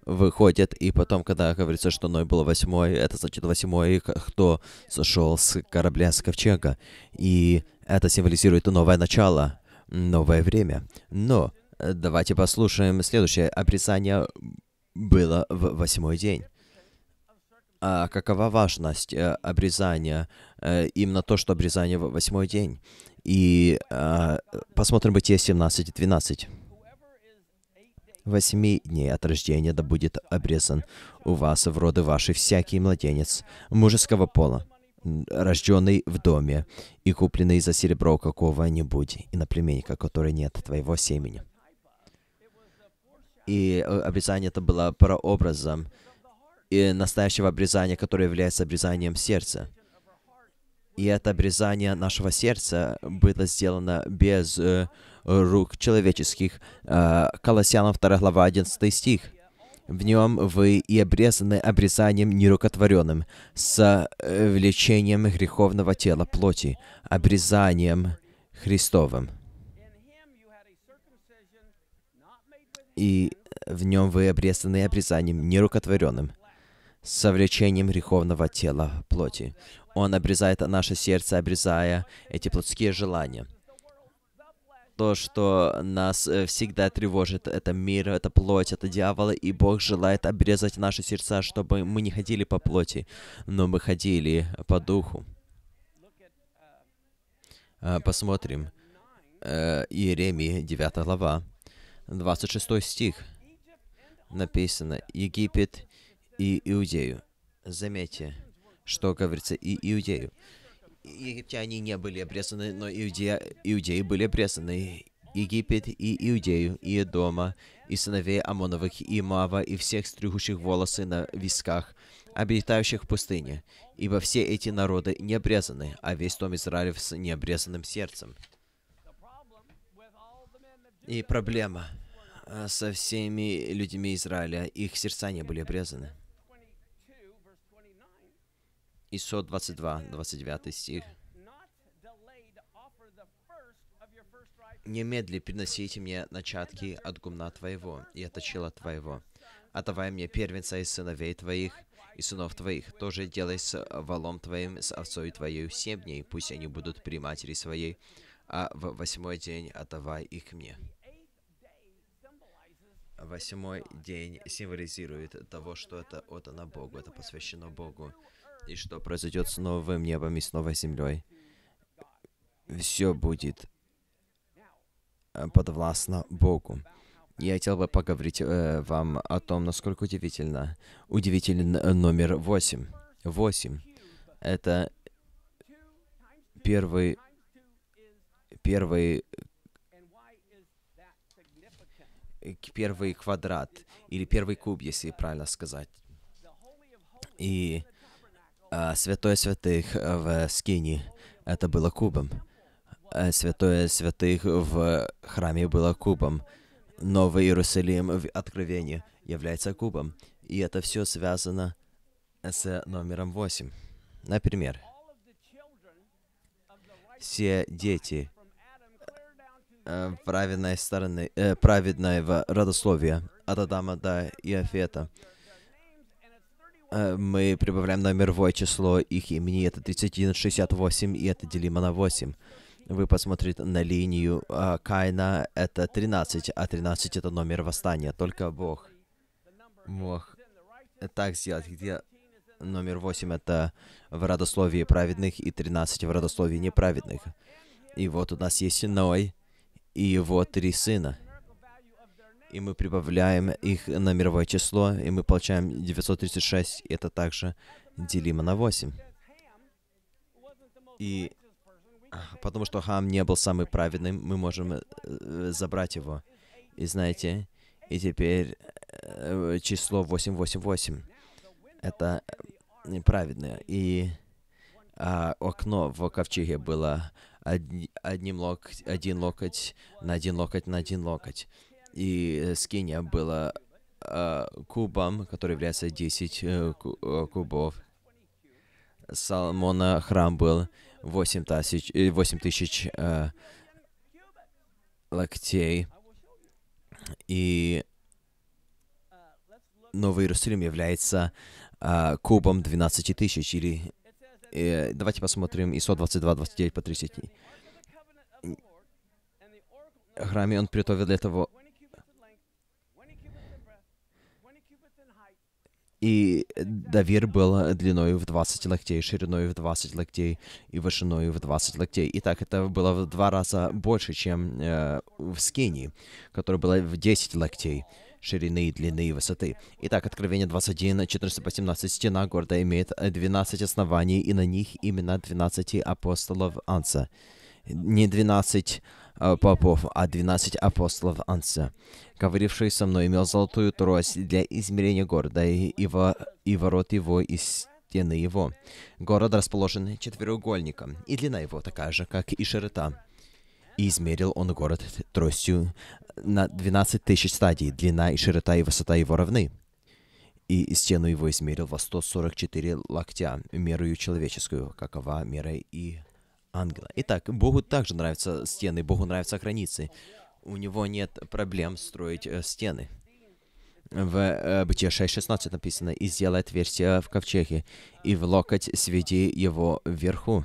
выходят, и потом, когда говорится, что Ной был восьмой, это значит восьмой, кто сошел с корабля, с ковчега. И это символизирует новое начало, новое время. Но э, давайте послушаем следующее. обрезание было в восьмой день. А какова важность э, обрезания, э, именно то, что обрезание в восьмой день? И э, посмотрим Бытие 17 и 12. «Восьми дней от рождения да будет обрезан у вас в роды ваши всякий младенец мужеского пола, рожденный в доме и купленный за серебро какого-нибудь и на иноплеменника, который нет твоего семени». И э, обрезание это было прообразом и э, настоящего обрезания, которое является обрезанием сердца – и это обрезание нашего сердца было сделано без э, рук человеческих. Э, Колоссянам 2 глава 11 стих. В нем вы и обрезаны обрезанием нерукотворенным, с э, влечением греховного тела плоти, обрезанием Христовым. И в нем вы обрезаны обрезанием нерукотворенным – с совлечением греховного тела плоти. Он обрезает наше сердце, обрезая эти плотские желания. То, что нас э, всегда тревожит, это мир, это плоть, это дьявол, и Бог желает обрезать наши сердца, чтобы мы не ходили по плоти, но мы ходили по духу. Э, посмотрим. Э, Иеремии, 9 глава, 26 стих. Написано, Египет и Иудею. Заметьте, что говорится и Иудею. Египтяне не были обрезаны, но иудея, иудеи были обрезаны. Египет и Иудею, и Эдома, и сыновей Амоновых, и Мава, и всех стригущих волосы на висках, обитающих в пустыне. Ибо все эти народы не обрезаны, а весь том Израилев с необрезанным сердцем. И проблема э, со всеми людьми Израиля, их сердца не были обрезаны. Исо 22, 29 стих. «Немедли приносите мне начатки от гумна твоего и от очила твоего. Отдавай мне первенца из сыновей твоих и сынов твоих. Тоже делай с валом твоим, с овцой твоей семь дней, пусть они будут при матери своей, а в восьмой день отдавай их мне». Восьмой день символизирует того, что это отдано Богу, это посвящено Богу и что произойдет с новым небом и с новой землей. Все будет э, подвластно Богу. Я хотел бы поговорить э, вам о том, насколько удивительно. Удивительный э, номер восемь. Восемь. Это первый... Первый первый квадрат или первый куб, если правильно сказать. И а, Святой святых в Скине это было кубом. А святое святых в храме было кубом. Новый Иерусалим в Откровении является кубом. И это все связано с номером восемь. Например, все дети э, праведной стороны, э, праведного родословия от Адама до Иофета – Э, мы прибавляем номеровое число их имени, это 3168, и это делимо на 8. Вы посмотрите на линию а, Каина, это 13, а 13 это номер восстания, только Бог мог так сделать, где номер 8 это в родословии праведных и 13 в родословии неправедных. И вот у нас есть Ной и его три сына и мы прибавляем их на мировое число, и мы получаем 936, и это также делимо на 8. И потому что Хам не был самый праведным, мы можем э, э, забрать его. И знаете, и теперь э, число 888. Это праведное. И а, окно в ковчеге было одни, одним лок, один локоть на один локоть на один локоть и э, скиния было э, кубом, который является 10 э, э, кубов. Салмона храм был 8 тысяч, 8 э, тысяч э, локтей. И Новый Иерусалим является э, кубом 12 тысяч. Или, э, давайте посмотрим ИСО 22, 29 по 30. В храме он приготовил для этого И Давир было длиной в 20 локтей, шириной в 20 локтей и вышиной в 20 локтей. И так это было в два раза больше, чем э, в Скинии, которая была в 10 локтей ширины, длины и высоты. Итак, Откровение 21, 14 по 17. Стена города имеет 12 оснований, и на них именно 12 апостолов Анса. Не 12 Э, попов, а 12 апостолов Анса. Говоривший со мной имел золотую трость для измерения города и, его и ворот его, и стены его. Город расположен четвероугольником, и длина его такая же, как и широта. И измерил он город тростью на 12 тысяч стадий, длина и широта и высота его равны. И стену его измерил во 144 локтя, мерою человеческую, какова мера и ангела. Итак, Богу также нравятся стены, Богу нравятся границы. У него нет проблем строить э, стены. В э, Бытие 6.16 написано, «И сделай отверстие в ковчеге, и в локоть сведи его вверху».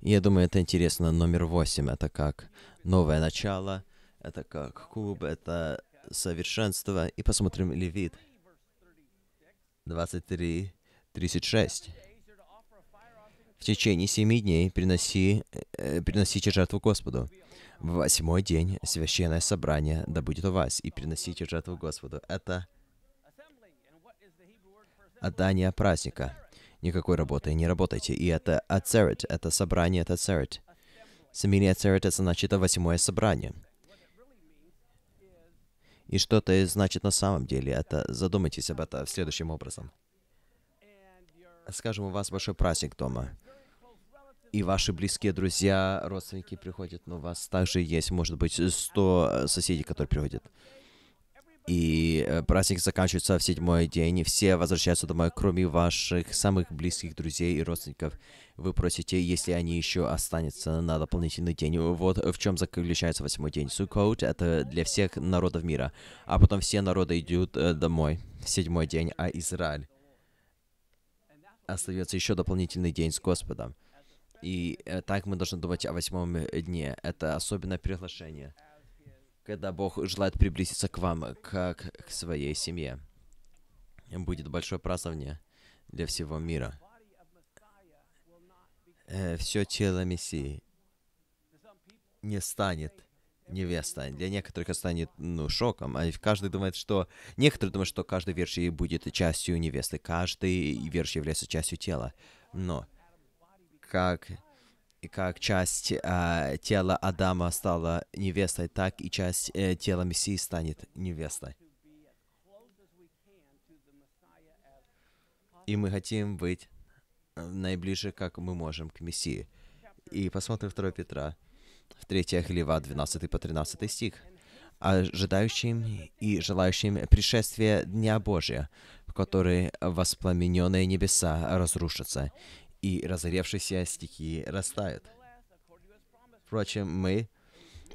Я думаю, это интересно. Номер восемь. это как новое начало, это как куб, это совершенство. И посмотрим Левит 23, 36. В течение семи дней приноси, э, э приносите жертву Господу. В восьмой день священное собрание да будет у вас, и приносите жертву Господу. Это отдание праздника. Никакой работы не работайте. И это ацерет, это собрание, это ацерет. Семейный ацерет, это значит восьмое собрание. И что это значит на самом деле, это задумайтесь об этом следующим образом. Скажем, у вас большой праздник дома и ваши близкие друзья, родственники приходят, но у вас также есть, может быть, 100 э, соседей, которые приходят. И э, праздник заканчивается в седьмой день, и все возвращаются домой, кроме ваших самых близких друзей и родственников. Вы просите, если они еще останутся на дополнительный день. Вот в чем заключается восьмой день. Суккот — это для всех народов мира. А потом все народы идут э, домой в седьмой день, а Израиль остается еще дополнительный день с Господом. И э, так мы должны думать о восьмом э, дне. Это особенное приглашение, когда Бог желает приблизиться к вам, как к своей семье. Будет большое празднование для всего мира. Э, Все тело Мессии не станет невестой. Для некоторых это станет ну, шоком. А каждый думает, что... Некоторые думают, что каждый верующий будет частью невесты. Каждый верующий является частью тела. Но как и как часть э, тела Адама стала невестой, так и часть э, тела Мессии станет невестой. И мы хотим быть э, наиближе, как мы можем, к Мессии. И посмотрим 2 Петра, в 3 глава, 12 по 13 стих. «Ожидающим и желающим пришествия Дня Божия, в который воспламененные небеса разрушатся, и разоревшиеся стихии растают. Впрочем, мы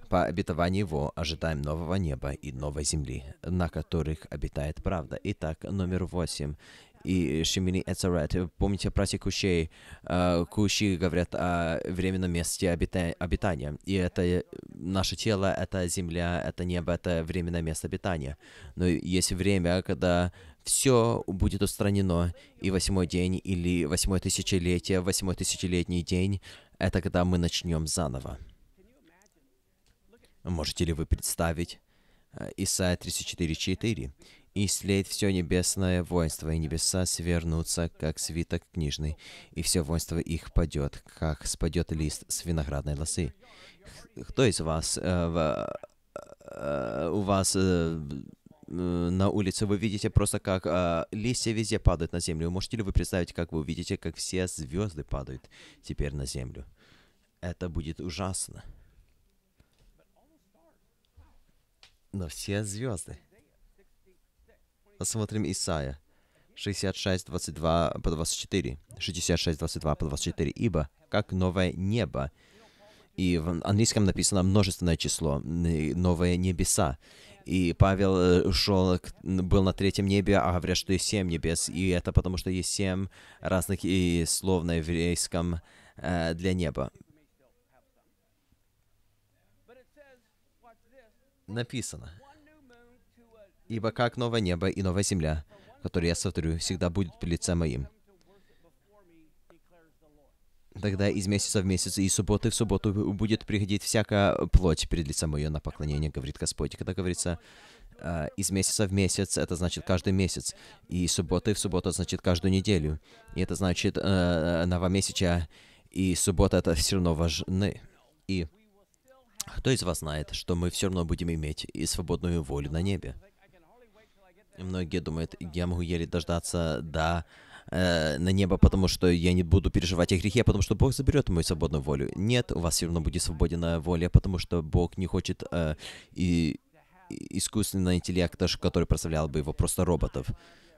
по обетованию его ожидаем нового неба и новой земли, на которых обитает правда. Итак, номер восемь. И Шимини Эцарет. Помните про текущей э, кущи говорят о временном месте обитания. И это э, наше тело, это земля, это небо, это временное место обитания. Но есть время, когда все будет устранено. И восьмой день, или восьмое тысячелетие, восьмой тысячелетний день, это когда мы начнем заново. Можете ли вы представить? Э, Исайя 34.4. «И слеет все небесное воинство, и небеса свернутся, как свиток книжный, и все воинство их падет, как спадет лист с виноградной лосы». Кто из вас... Э, э, э, у вас... Э, Э, на улице, вы видите просто как э, листья везде падают на землю. Вы можете ли вы представить, как вы увидите, как все звезды падают теперь на землю? Это будет ужасно. Но все звезды. Посмотрим Исаия. 66, 22 по 24. 66, 22 по 24. Ибо как новое небо. И в английском написано множественное число, новые небеса. И Павел э, шел, был на третьем небе, а говорят, что есть семь небес. И это потому, что есть семь разных и слов на еврейском э, для неба. Написано. «Ибо как новое небо и новая земля, которые я сотворю, всегда будет при лице моим». Тогда из месяца в месяц и субботы в субботу будет приходить всякая плоть перед лицом ее на поклонение, говорит Господь. Когда говорится э, из месяца в месяц, это значит каждый месяц. И субботы в субботу значит каждую неделю. И это значит э, э новомесяча, и суббота это все равно важны. И кто из вас знает, что мы все равно будем иметь и свободную волю на небе? Многие думают, я могу еле дождаться до э, на небо, потому что я не буду переживать о грехе, а потому что Бог заберет мою свободную волю. Нет, у вас все равно будет свободная э, воля, потому что Бог не хочет э, и, искусственного интеллекта, который прославлял бы его просто роботов.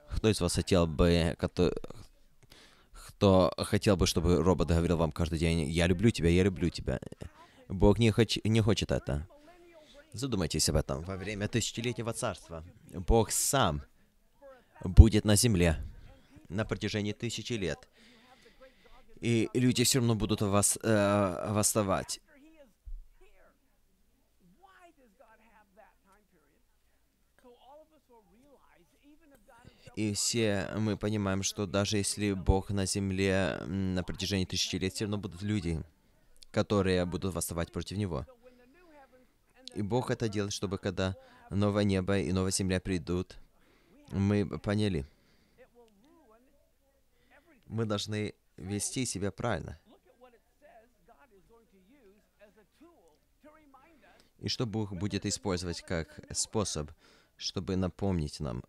Кто из вас хотел бы, кто, кто хотел бы, чтобы робот говорил вам каждый день, я люблю тебя, я люблю тебя. Бог не, хоч, не хочет это. Задумайтесь об этом. Во время тысячелетнего царства Бог сам будет на земле на протяжении тысячи лет. И люди все равно будут вас, э, восставать. И все мы понимаем, что даже если Бог на земле на протяжении тысячи лет, все равно будут люди, которые будут восставать против Него. И Бог это делает, чтобы когда новое небо и новая земля придут, мы поняли, мы должны вести себя правильно. И что Бог будет использовать как способ, чтобы напомнить нам.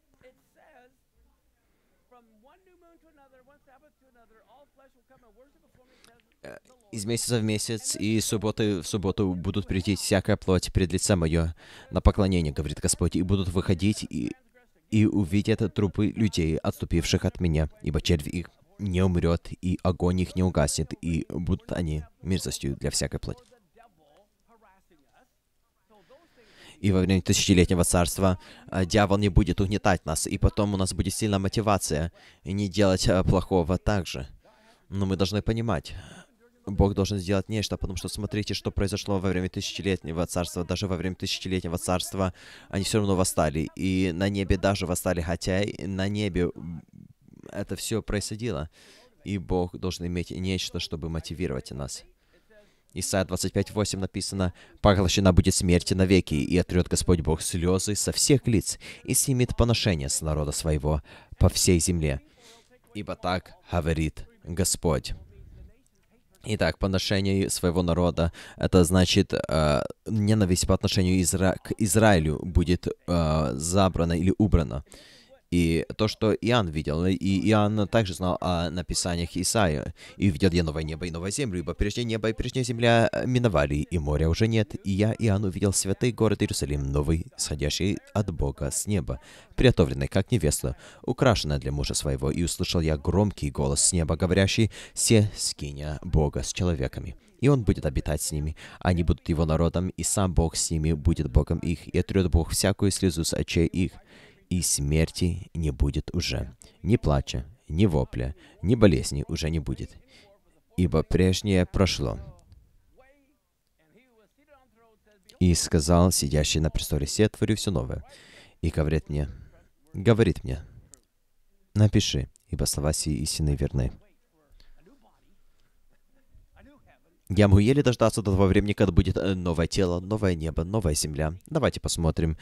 Э, из месяца в месяц и субботы в субботу будут прийти всякая плоть пред лицем мое на поклонение, говорит Господь, и будут выходить и, и увидят трупы людей, отступивших от меня, ибо червь их не умрет, и огонь их не угаснет, и будут они мерзостью для всякой плоти. И во время тысячелетнего царства а, дьявол не будет угнетать нас, и потом у нас будет сильная мотивация не делать а, плохого также. Но мы должны понимать, Бог должен сделать нечто, потому что смотрите, что произошло во время тысячелетнего царства. Даже во время тысячелетнего царства они все равно восстали. И на небе даже восстали, хотя на небе это все происходило. И Бог должен иметь нечто, чтобы мотивировать нас. Исайя 25.8 написано, «Поглощена будет смерть навеки, и отрет Господь Бог слезы со всех лиц, и снимет поношение с народа своего по всей земле. Ибо так говорит Господь». Итак, поношение своего народа, это значит, э, ненависть по отношению изра к Израилю будет э, забрана или убрана. И то, что Иоанн видел, и Иоанн также знал о написаниях Исаия. «И видел я новое небо и новую землю, ибо прежде небо и прежняя земля миновали, и моря уже нет. И я, Иоанн, увидел святый город Иерусалим, новый, сходящий от Бога с неба, приготовленный, как невеста, украшенная для мужа своего. И услышал я громкий голос с неба, говорящий, «Се скиня Бога с человеками» и он будет обитать с ними. Они будут его народом, и сам Бог с ними будет Богом их, и отрет Бог всякую слезу с очей их и смерти не будет уже, ни плача, ни вопля, ни болезни уже не будет, ибо прежнее прошло. И сказал сидящий на престоле, «Се, творю все новое». И говорит мне, говорит мне, «Напиши, ибо слова сии истины верны». Я могу еле дождаться до того времени, когда будет э, новое тело, новое небо, новая земля. Давайте посмотрим,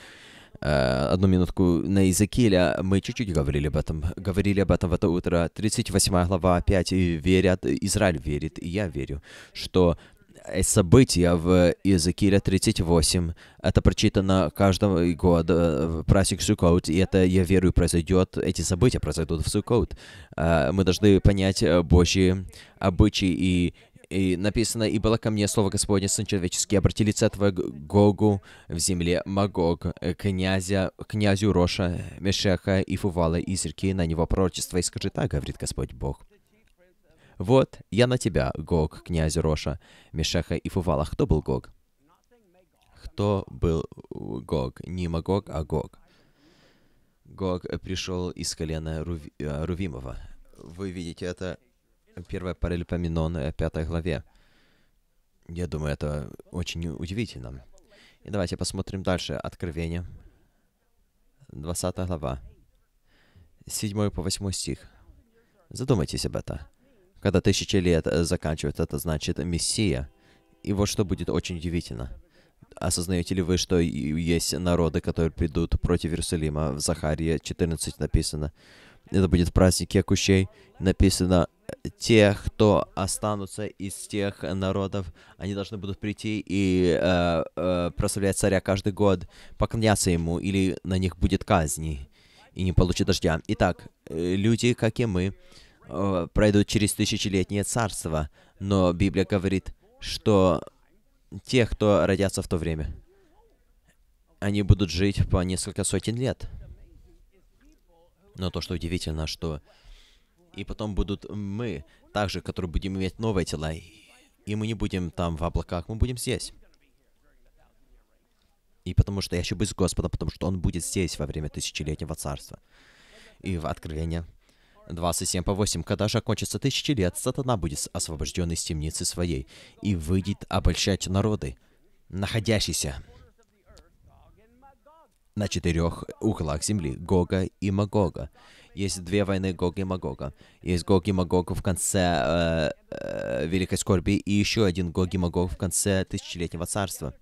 Э, одну минутку на Иезекииля. Мы чуть-чуть говорили об этом. Говорили об этом в это утро. 38 глава опять. И верят, Израиль верит, и я верю, что события в Иезекииле 38. Это прочитано каждый год э, в праздник Сукоут, и это, я верю, произойдет, эти события произойдут в Сукоут. Э, мы должны понять Божьи обычаи и и написано, «И было ко мне слово Господне, Сын Человеческий, обрати лица твое Гогу в земле Магог, э, князя, князю Роша, Мешеха и Фувала, и зерки на него пророчество, и скажи так, говорит Господь Бог». «Вот, я на тебя, Гог, князь Роша, Мешеха и Фувала». Кто был Гог? Кто был Гог? Не Магог, а Гог. Гог пришел из колена э, Рувимова. Вы видите это Первая Паралипоменон, 5 э, главе. Я думаю, это очень удивительно. И давайте посмотрим дальше. Откровение, 20 глава, 7 по 8 стих. Задумайтесь об этом. Когда тысячи лет э, заканчивают, это значит Мессия. И вот что будет очень удивительно. Осознаете ли вы, что есть народы, которые придут против Иерусалима? В Захарии 14 написано. Это будет праздник Якущей. Написано, тех, кто останутся из тех народов, они должны будут прийти и э, э, прославлять царя каждый год, поклоняться ему, или на них будет казни, и не получат дождя. Итак, э, люди, как и мы, э, пройдут через тысячелетнее царство, но Библия говорит, что те, кто родятся в то время, они будут жить по несколько сотен лет. Но то, что удивительно, что и потом будут мы, также, которые будем иметь новые тела. И мы не будем там в облаках, мы будем здесь. И потому что я еще быть с Господом, потому что Он будет здесь во время тысячелетнего царства. И в Откровение 27 по 8. Когда же окончится тысячи лет, сатана будет освобожден из темницы своей и выйдет обольщать народы, находящиеся на четырех углах земли, Гога и Магога. Есть две войны Гога и Магога. Есть Гог и Магог в конце э, э, Великой Скорби и еще один Гог и Магог в конце Тысячелетнего Царства.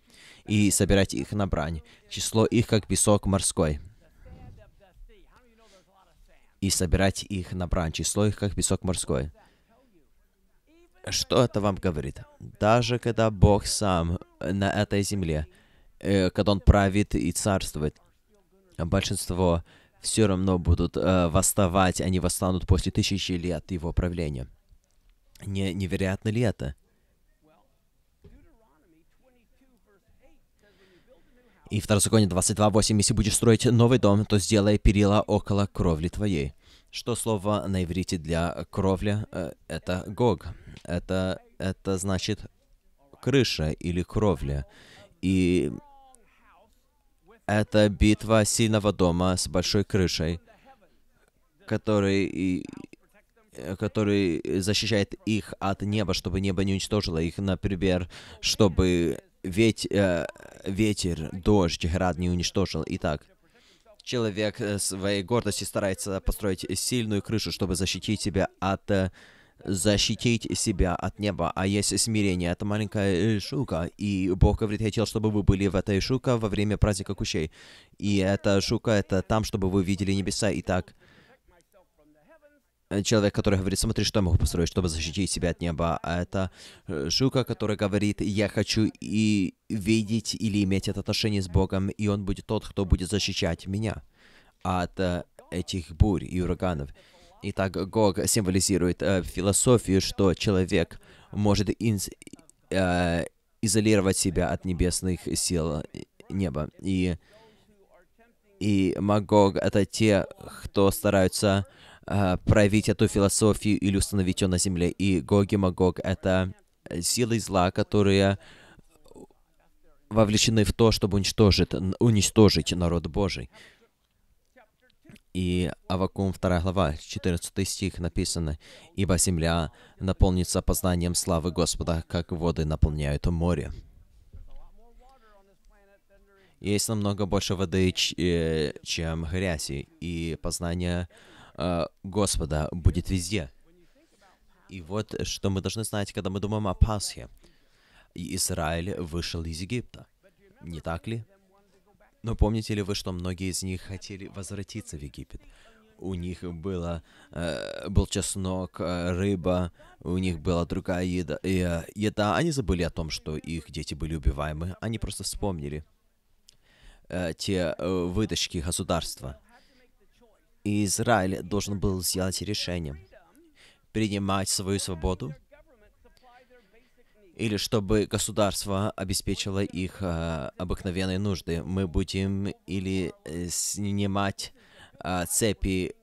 И собирать их на брань. Число их как песок морской. И собирать их на брань. Число их как песок морской. Что это вам говорит? Даже когда Бог сам на этой земле – Э, когда он правит и царствует. А большинство все равно будут э, восставать, они восстанут после тысячи лет его правления. Не, невероятно ли это? И второзаконие 22.8. Если будешь строить новый дом, то сделай перила около кровли твоей. Что слово на иврите для кровля? Э, это гог. Это, это значит крыша или кровля. И это битва сильного дома с большой крышей, который, который защищает их от неба, чтобы небо не уничтожило их, например, чтобы ведь, э, ветер, дождь, град не уничтожил. Итак, человек э, своей гордости старается построить сильную крышу, чтобы защитить себя от э, защитить себя от неба, а есть смирение. Это маленькая э, шука, и Бог говорит, хотел, чтобы вы были в этой шука во время праздника кущей. И эта шука, это там, чтобы вы видели небеса. И так, человек, который говорит, смотри, что я могу построить, чтобы защитить себя от неба. А это э, шука, которая говорит, я хочу и видеть или иметь это отношение с Богом, и он будет тот, кто будет защищать меня от э, этих бурь и ураганов. Итак, Гог символизирует э, философию, что человек может инс, э, изолировать себя от небесных сил э, неба. И, и Магог — это те, кто стараются э, проявить эту философию или установить ее на земле. И Гог и Магог — это силы зла, которые вовлечены в то, чтобы уничтожить, уничтожить народ Божий. И Авакум 2 глава, 14 стих написано, «Ибо земля наполнится познанием славы Господа, как воды наполняют море». Есть намного больше воды, э, чем грязи, и познание э, Господа будет везде. И вот что мы должны знать, когда мы думаем о Пасхе. Израиль вышел из Египта, не так ли? Но помните ли вы, что многие из них хотели возвратиться в Египет? У них было, э, был чеснок, э, рыба, у них была другая еда, э, еда. Они забыли о том, что их дети были убиваемы. Они просто вспомнили э, те э, выточки государства. И Израиль должен был сделать решение. Принимать свою свободу – или чтобы государство обеспечило их а, обыкновенные нужды. Мы будем или э, снимать а, цепи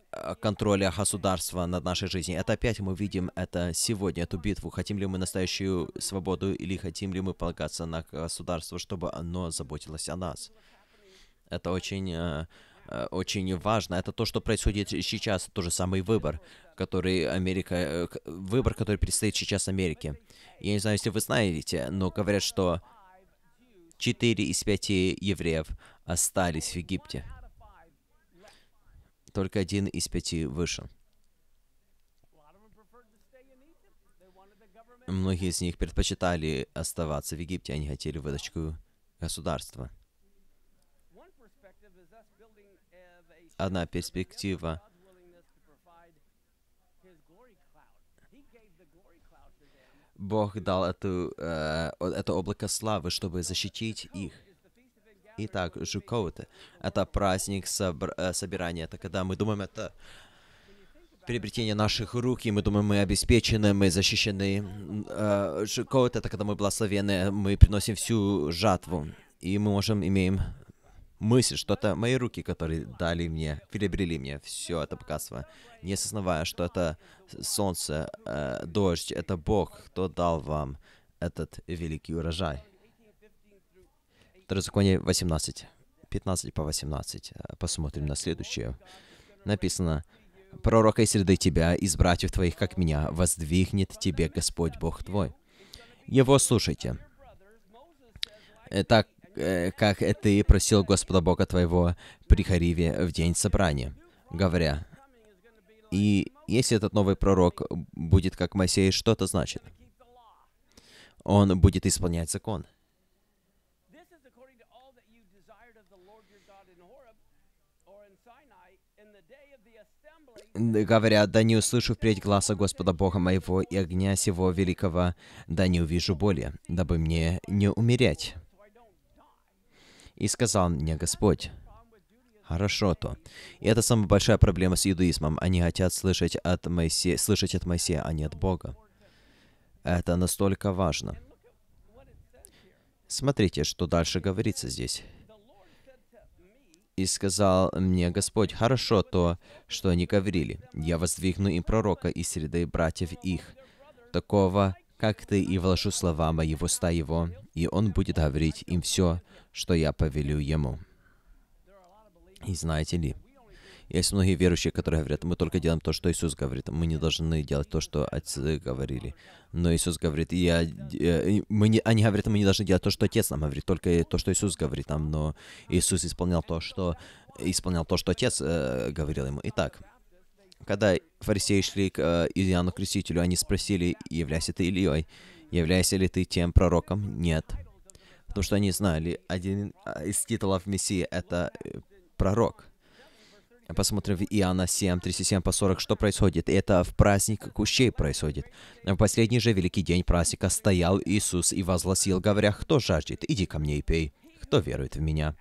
контроля государства над нашей жизнью. Это опять мы видим это сегодня, эту битву. Хотим ли мы настоящую свободу или хотим ли мы полагаться на государство, чтобы оно заботилось о нас? Это очень Э, очень важно. Это то, что происходит сейчас, тот же самый выбор, который Америка, э, выбор, который предстоит сейчас Америке. Я не знаю, если вы знаете, но говорят, что 4 из 5 евреев остались в Египте. Только один из пяти вышел. Многие из них предпочитали оставаться в Египте, они хотели выдачку государства. одна перспектива. Бог дал эту, э, это облако славы, чтобы защитить их. Итак, Жукоута — это праздник собр- э, собирания. Это когда мы думаем, это приобретение наших рук, и мы думаем, мы обеспечены, мы защищены. Э, Жукоута — это когда мы благословены, мы приносим всю жатву, и мы можем, имеем мысль, что-то, мои руки, которые дали мне, перебрели мне все это богатство, не осознавая, что это солнце, э, дождь, это Бог, кто дал вам этот великий урожай. Второзаконие 18, 15 по 18. Э, посмотрим на следующее. Написано, «Пророка из среды тебя, из братьев твоих, как меня, воздвигнет тебе Господь Бог твой». Его слушайте. Итак, Э, как ты просил Господа Бога твоего при Хариве в день собрания, говоря, и если этот новый пророк будет как Моисей, что это значит? Он будет исполнять закон. Говоря, да не услышу впредь глаза Господа Бога моего и огня сего великого, да не увижу боли, дабы мне не умереть. И сказал мне Господь, Хорошо то. И это самая большая проблема с иудаизмом. Они хотят слышать от Моисея, слышать от Моисея, а не от Бога. Это настолько важно. Смотрите, что дальше говорится здесь. «И сказал мне Господь, хорошо то, что они говорили. Я воздвигну им пророка из среды братьев их, такого, как ты и вложу слова мои в уста его, и он будет говорить им все, что я повелю ему». И знаете ли, есть многие верующие, которые говорят, мы только делаем то, что Иисус говорит, мы не должны делать то, что отцы говорили. Но Иисус говорит, я, э, мы не, они говорят, мы не должны делать то, что Отец нам говорит, только то, что Иисус говорит нам. Но Иисус исполнял то, что исполнял то, что Отец э, говорил ему. Итак, когда фарисеи шли к э, Иоанну Крестителю, они спросили, являйся ты Ильей, являйся ли ты тем пророком? Нет. Потому что они знали, один э, из титулов Мессии — это э, пророк. Посмотрим в Иоанна 7, 37 по 40, что происходит. Это в праздник кущей происходит. В последний же великий день праздника стоял Иисус и возгласил, говоря, «Кто жаждет, иди ко мне и пей, кто верует в Меня».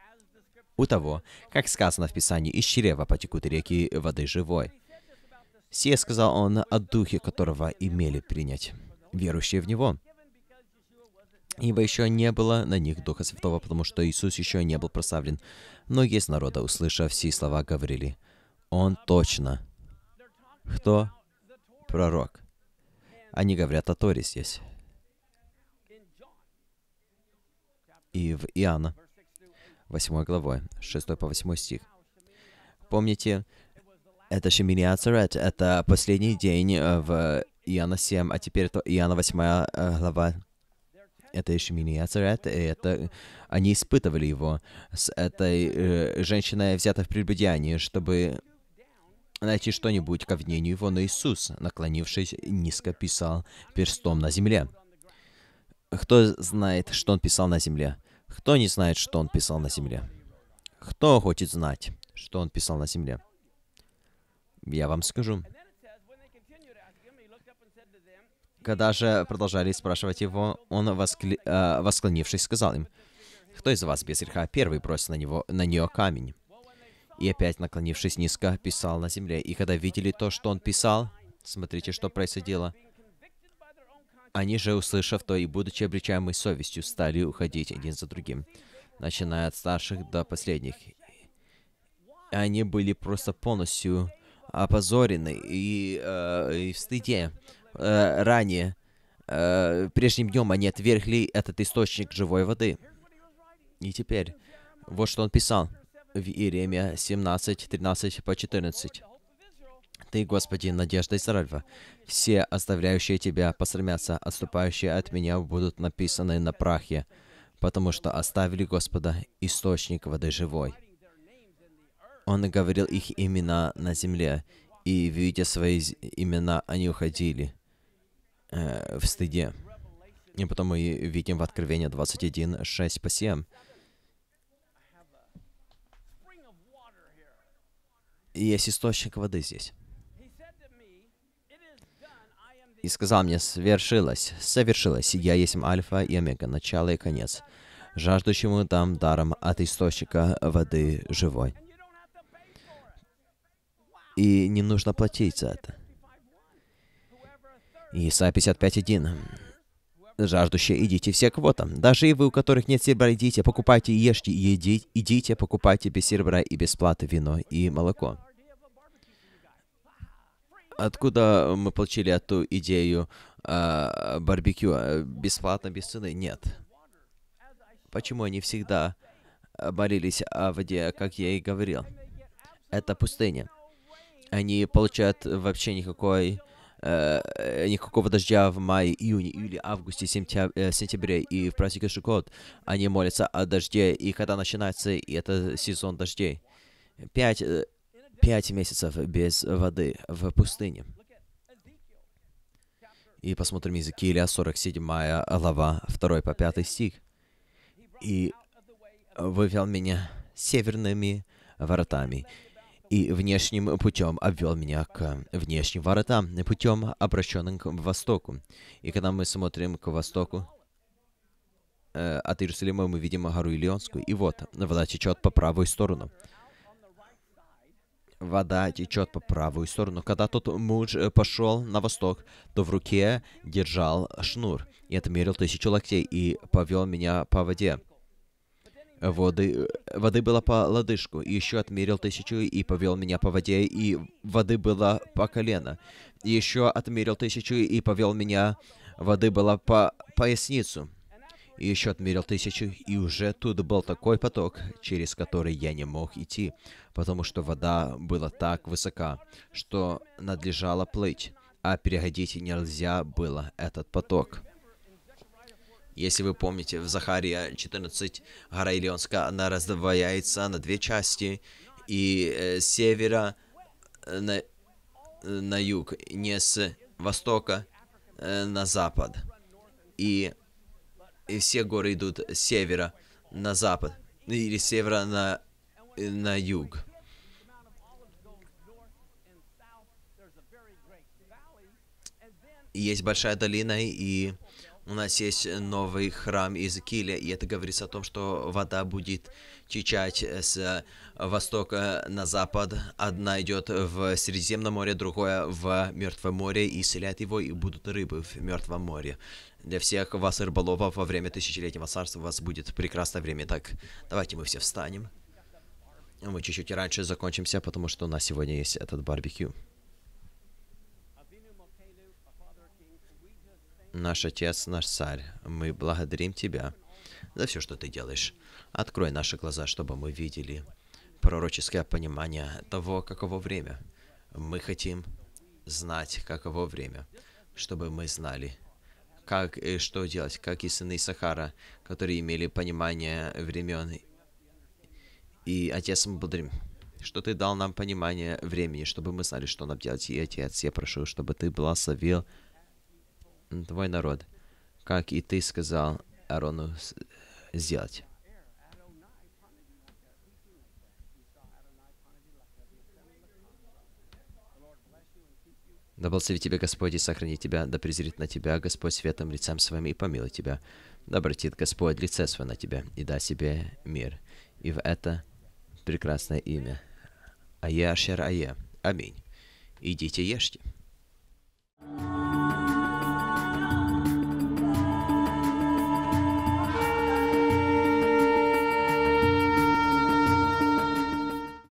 У того, как сказано в Писании, из чрева потекут реки воды живой. Се сказал он о Духе, которого имели принять, верующие в Него. Ибо еще не было на них Духа Святого, потому что Иисус еще не был прославлен. Но есть народа, услышав все слова, говорили, «Он точно кто пророк». Они говорят о Торе здесь. И в Иоанна, 8 главой, 6 по 8 стих. Помните, это Шемини Ацарет, это последний день э, в Иоанна 7, а теперь это Иоанна 8 э, глава. Это Шемини Ацарет, и это они испытывали его с этой э, женщиной, взятой в прелюбодеяние, чтобы найти что-нибудь к обвинению его, но Иисус, наклонившись, низко писал перстом на земле. Кто знает, что он писал на земле? Кто не знает, что он писал на земле? Кто хочет знать, что он писал на земле? Я вам скажу. Когда же продолжали спрашивать его, он, воскли... э, восклонившись, сказал им, «Кто из вас без греха первый бросил на, него, на нее камень?» И опять, наклонившись низко, писал на земле. И когда видели то, что он писал, смотрите, что происходило. Они же, услышав то и будучи обличаемы совестью, стали уходить один за другим, начиная от старших до последних. Они были просто полностью опозорены и, э, и в стыде э, ранее, э, прежним днем они отвергли этот источник живой воды. И теперь, вот что он писал в Иеремия 17, 13 по 14. Ты, Господи, надежда Израилева. Все, оставляющие Тебя, посрамятся, отступающие от Меня, будут написаны на прахе, потому что оставили Господа источник воды живой. Он говорил их имена на земле, и, видя свои имена, они уходили э, в стыде. И потом мы видим в Откровении 21, 6 по 7. Есть источник воды здесь. И сказал мне, свершилось, совершилось, я есть Альфа и Омега, начало и конец. Жаждущему дам даром от источника воды живой и не нужно платить за это. Иса 55.1. Жаждущие, идите все к вотам. Даже и вы, у которых нет серебра, идите, покупайте ешьте, едите, идите, покупайте без серебра и бесплатно вино и молоко. Откуда мы получили эту идею э, барбекю? А, бесплатно, без цены? Нет. Почему они всегда а, молились о воде, как я и говорил? Это пустыня они получают вообще никакой э, никакого дождя в мае, июне, июле, августе, э, сентябре и в празднике Шукот они молятся о дожде, и когда начинается и это сезон дождей. Пять, э, пять месяцев без воды в пустыне. И посмотрим из Иезекииля, 47 глава, 2 по 5 стих. «И вывел меня северными воротами, и внешним путем обвел меня к э, внешним воротам, путем обращенным к востоку. И когда мы смотрим к востоку, э, от Иерусалима мы видим гору Илионскую, и вот, вода течет по правую сторону. Вода течет по правую сторону. Когда тот муж э, пошел на восток, то в руке держал шнур. И отмерил тысячу локтей и повел меня по воде. Воды, э, воды было по лодыжку, и еще отмерил тысячу и повел меня по воде, и воды было по колено. И еще отмерил тысячу и повел меня, воды было по поясницу. И еще отмерил тысячу, и уже тут был такой поток, через который я не мог идти, потому что вода была так высока, что надлежало плыть, а переходить нельзя было этот поток. Если вы помните, в Захария 14 гора Илионска, она раздвояется на две части, и э, с севера э, на, э, на юг, не с востока на запад. И, и все горы идут с севера на запад, или с севера на, на юг. Есть большая долина и у нас есть новый храм из Иезекииля, и это говорится о том, что вода будет чечать с востока на запад. Одна идет в Средиземное море, другая в Мертвое море, и исцеляет его, и будут рыбы в Мертвом море. Для всех вас, рыболовов, во время Тысячелетнего Царства у вас будет прекрасное время. Так, давайте мы все встанем. Мы чуть-чуть раньше закончимся, потому что у нас сегодня есть этот барбекю. Наш Отец, наш Царь, мы благодарим Тебя за все, что Ты делаешь. Открой наши глаза, чтобы мы видели пророческое понимание того, каково время. Мы хотим знать, каково время, чтобы мы знали, как и что делать, как и сыны Сахара, которые имели понимание времен. И Отец, мы благодарим, что Ты дал нам понимание времени, чтобы мы знали, что нам делать. И Отец, я прошу, чтобы Ты благословил твой народ, как и ты сказал Арону сделать. Да благослови тебя Господь и сохранит тебя, да презрит на тебя Господь светом лицем своим и помилует тебя, да обратит Господь лице свое на тебя и даст себе мир. И в это прекрасное имя. Ае Ашер Ае. Аминь. Идите ешьте.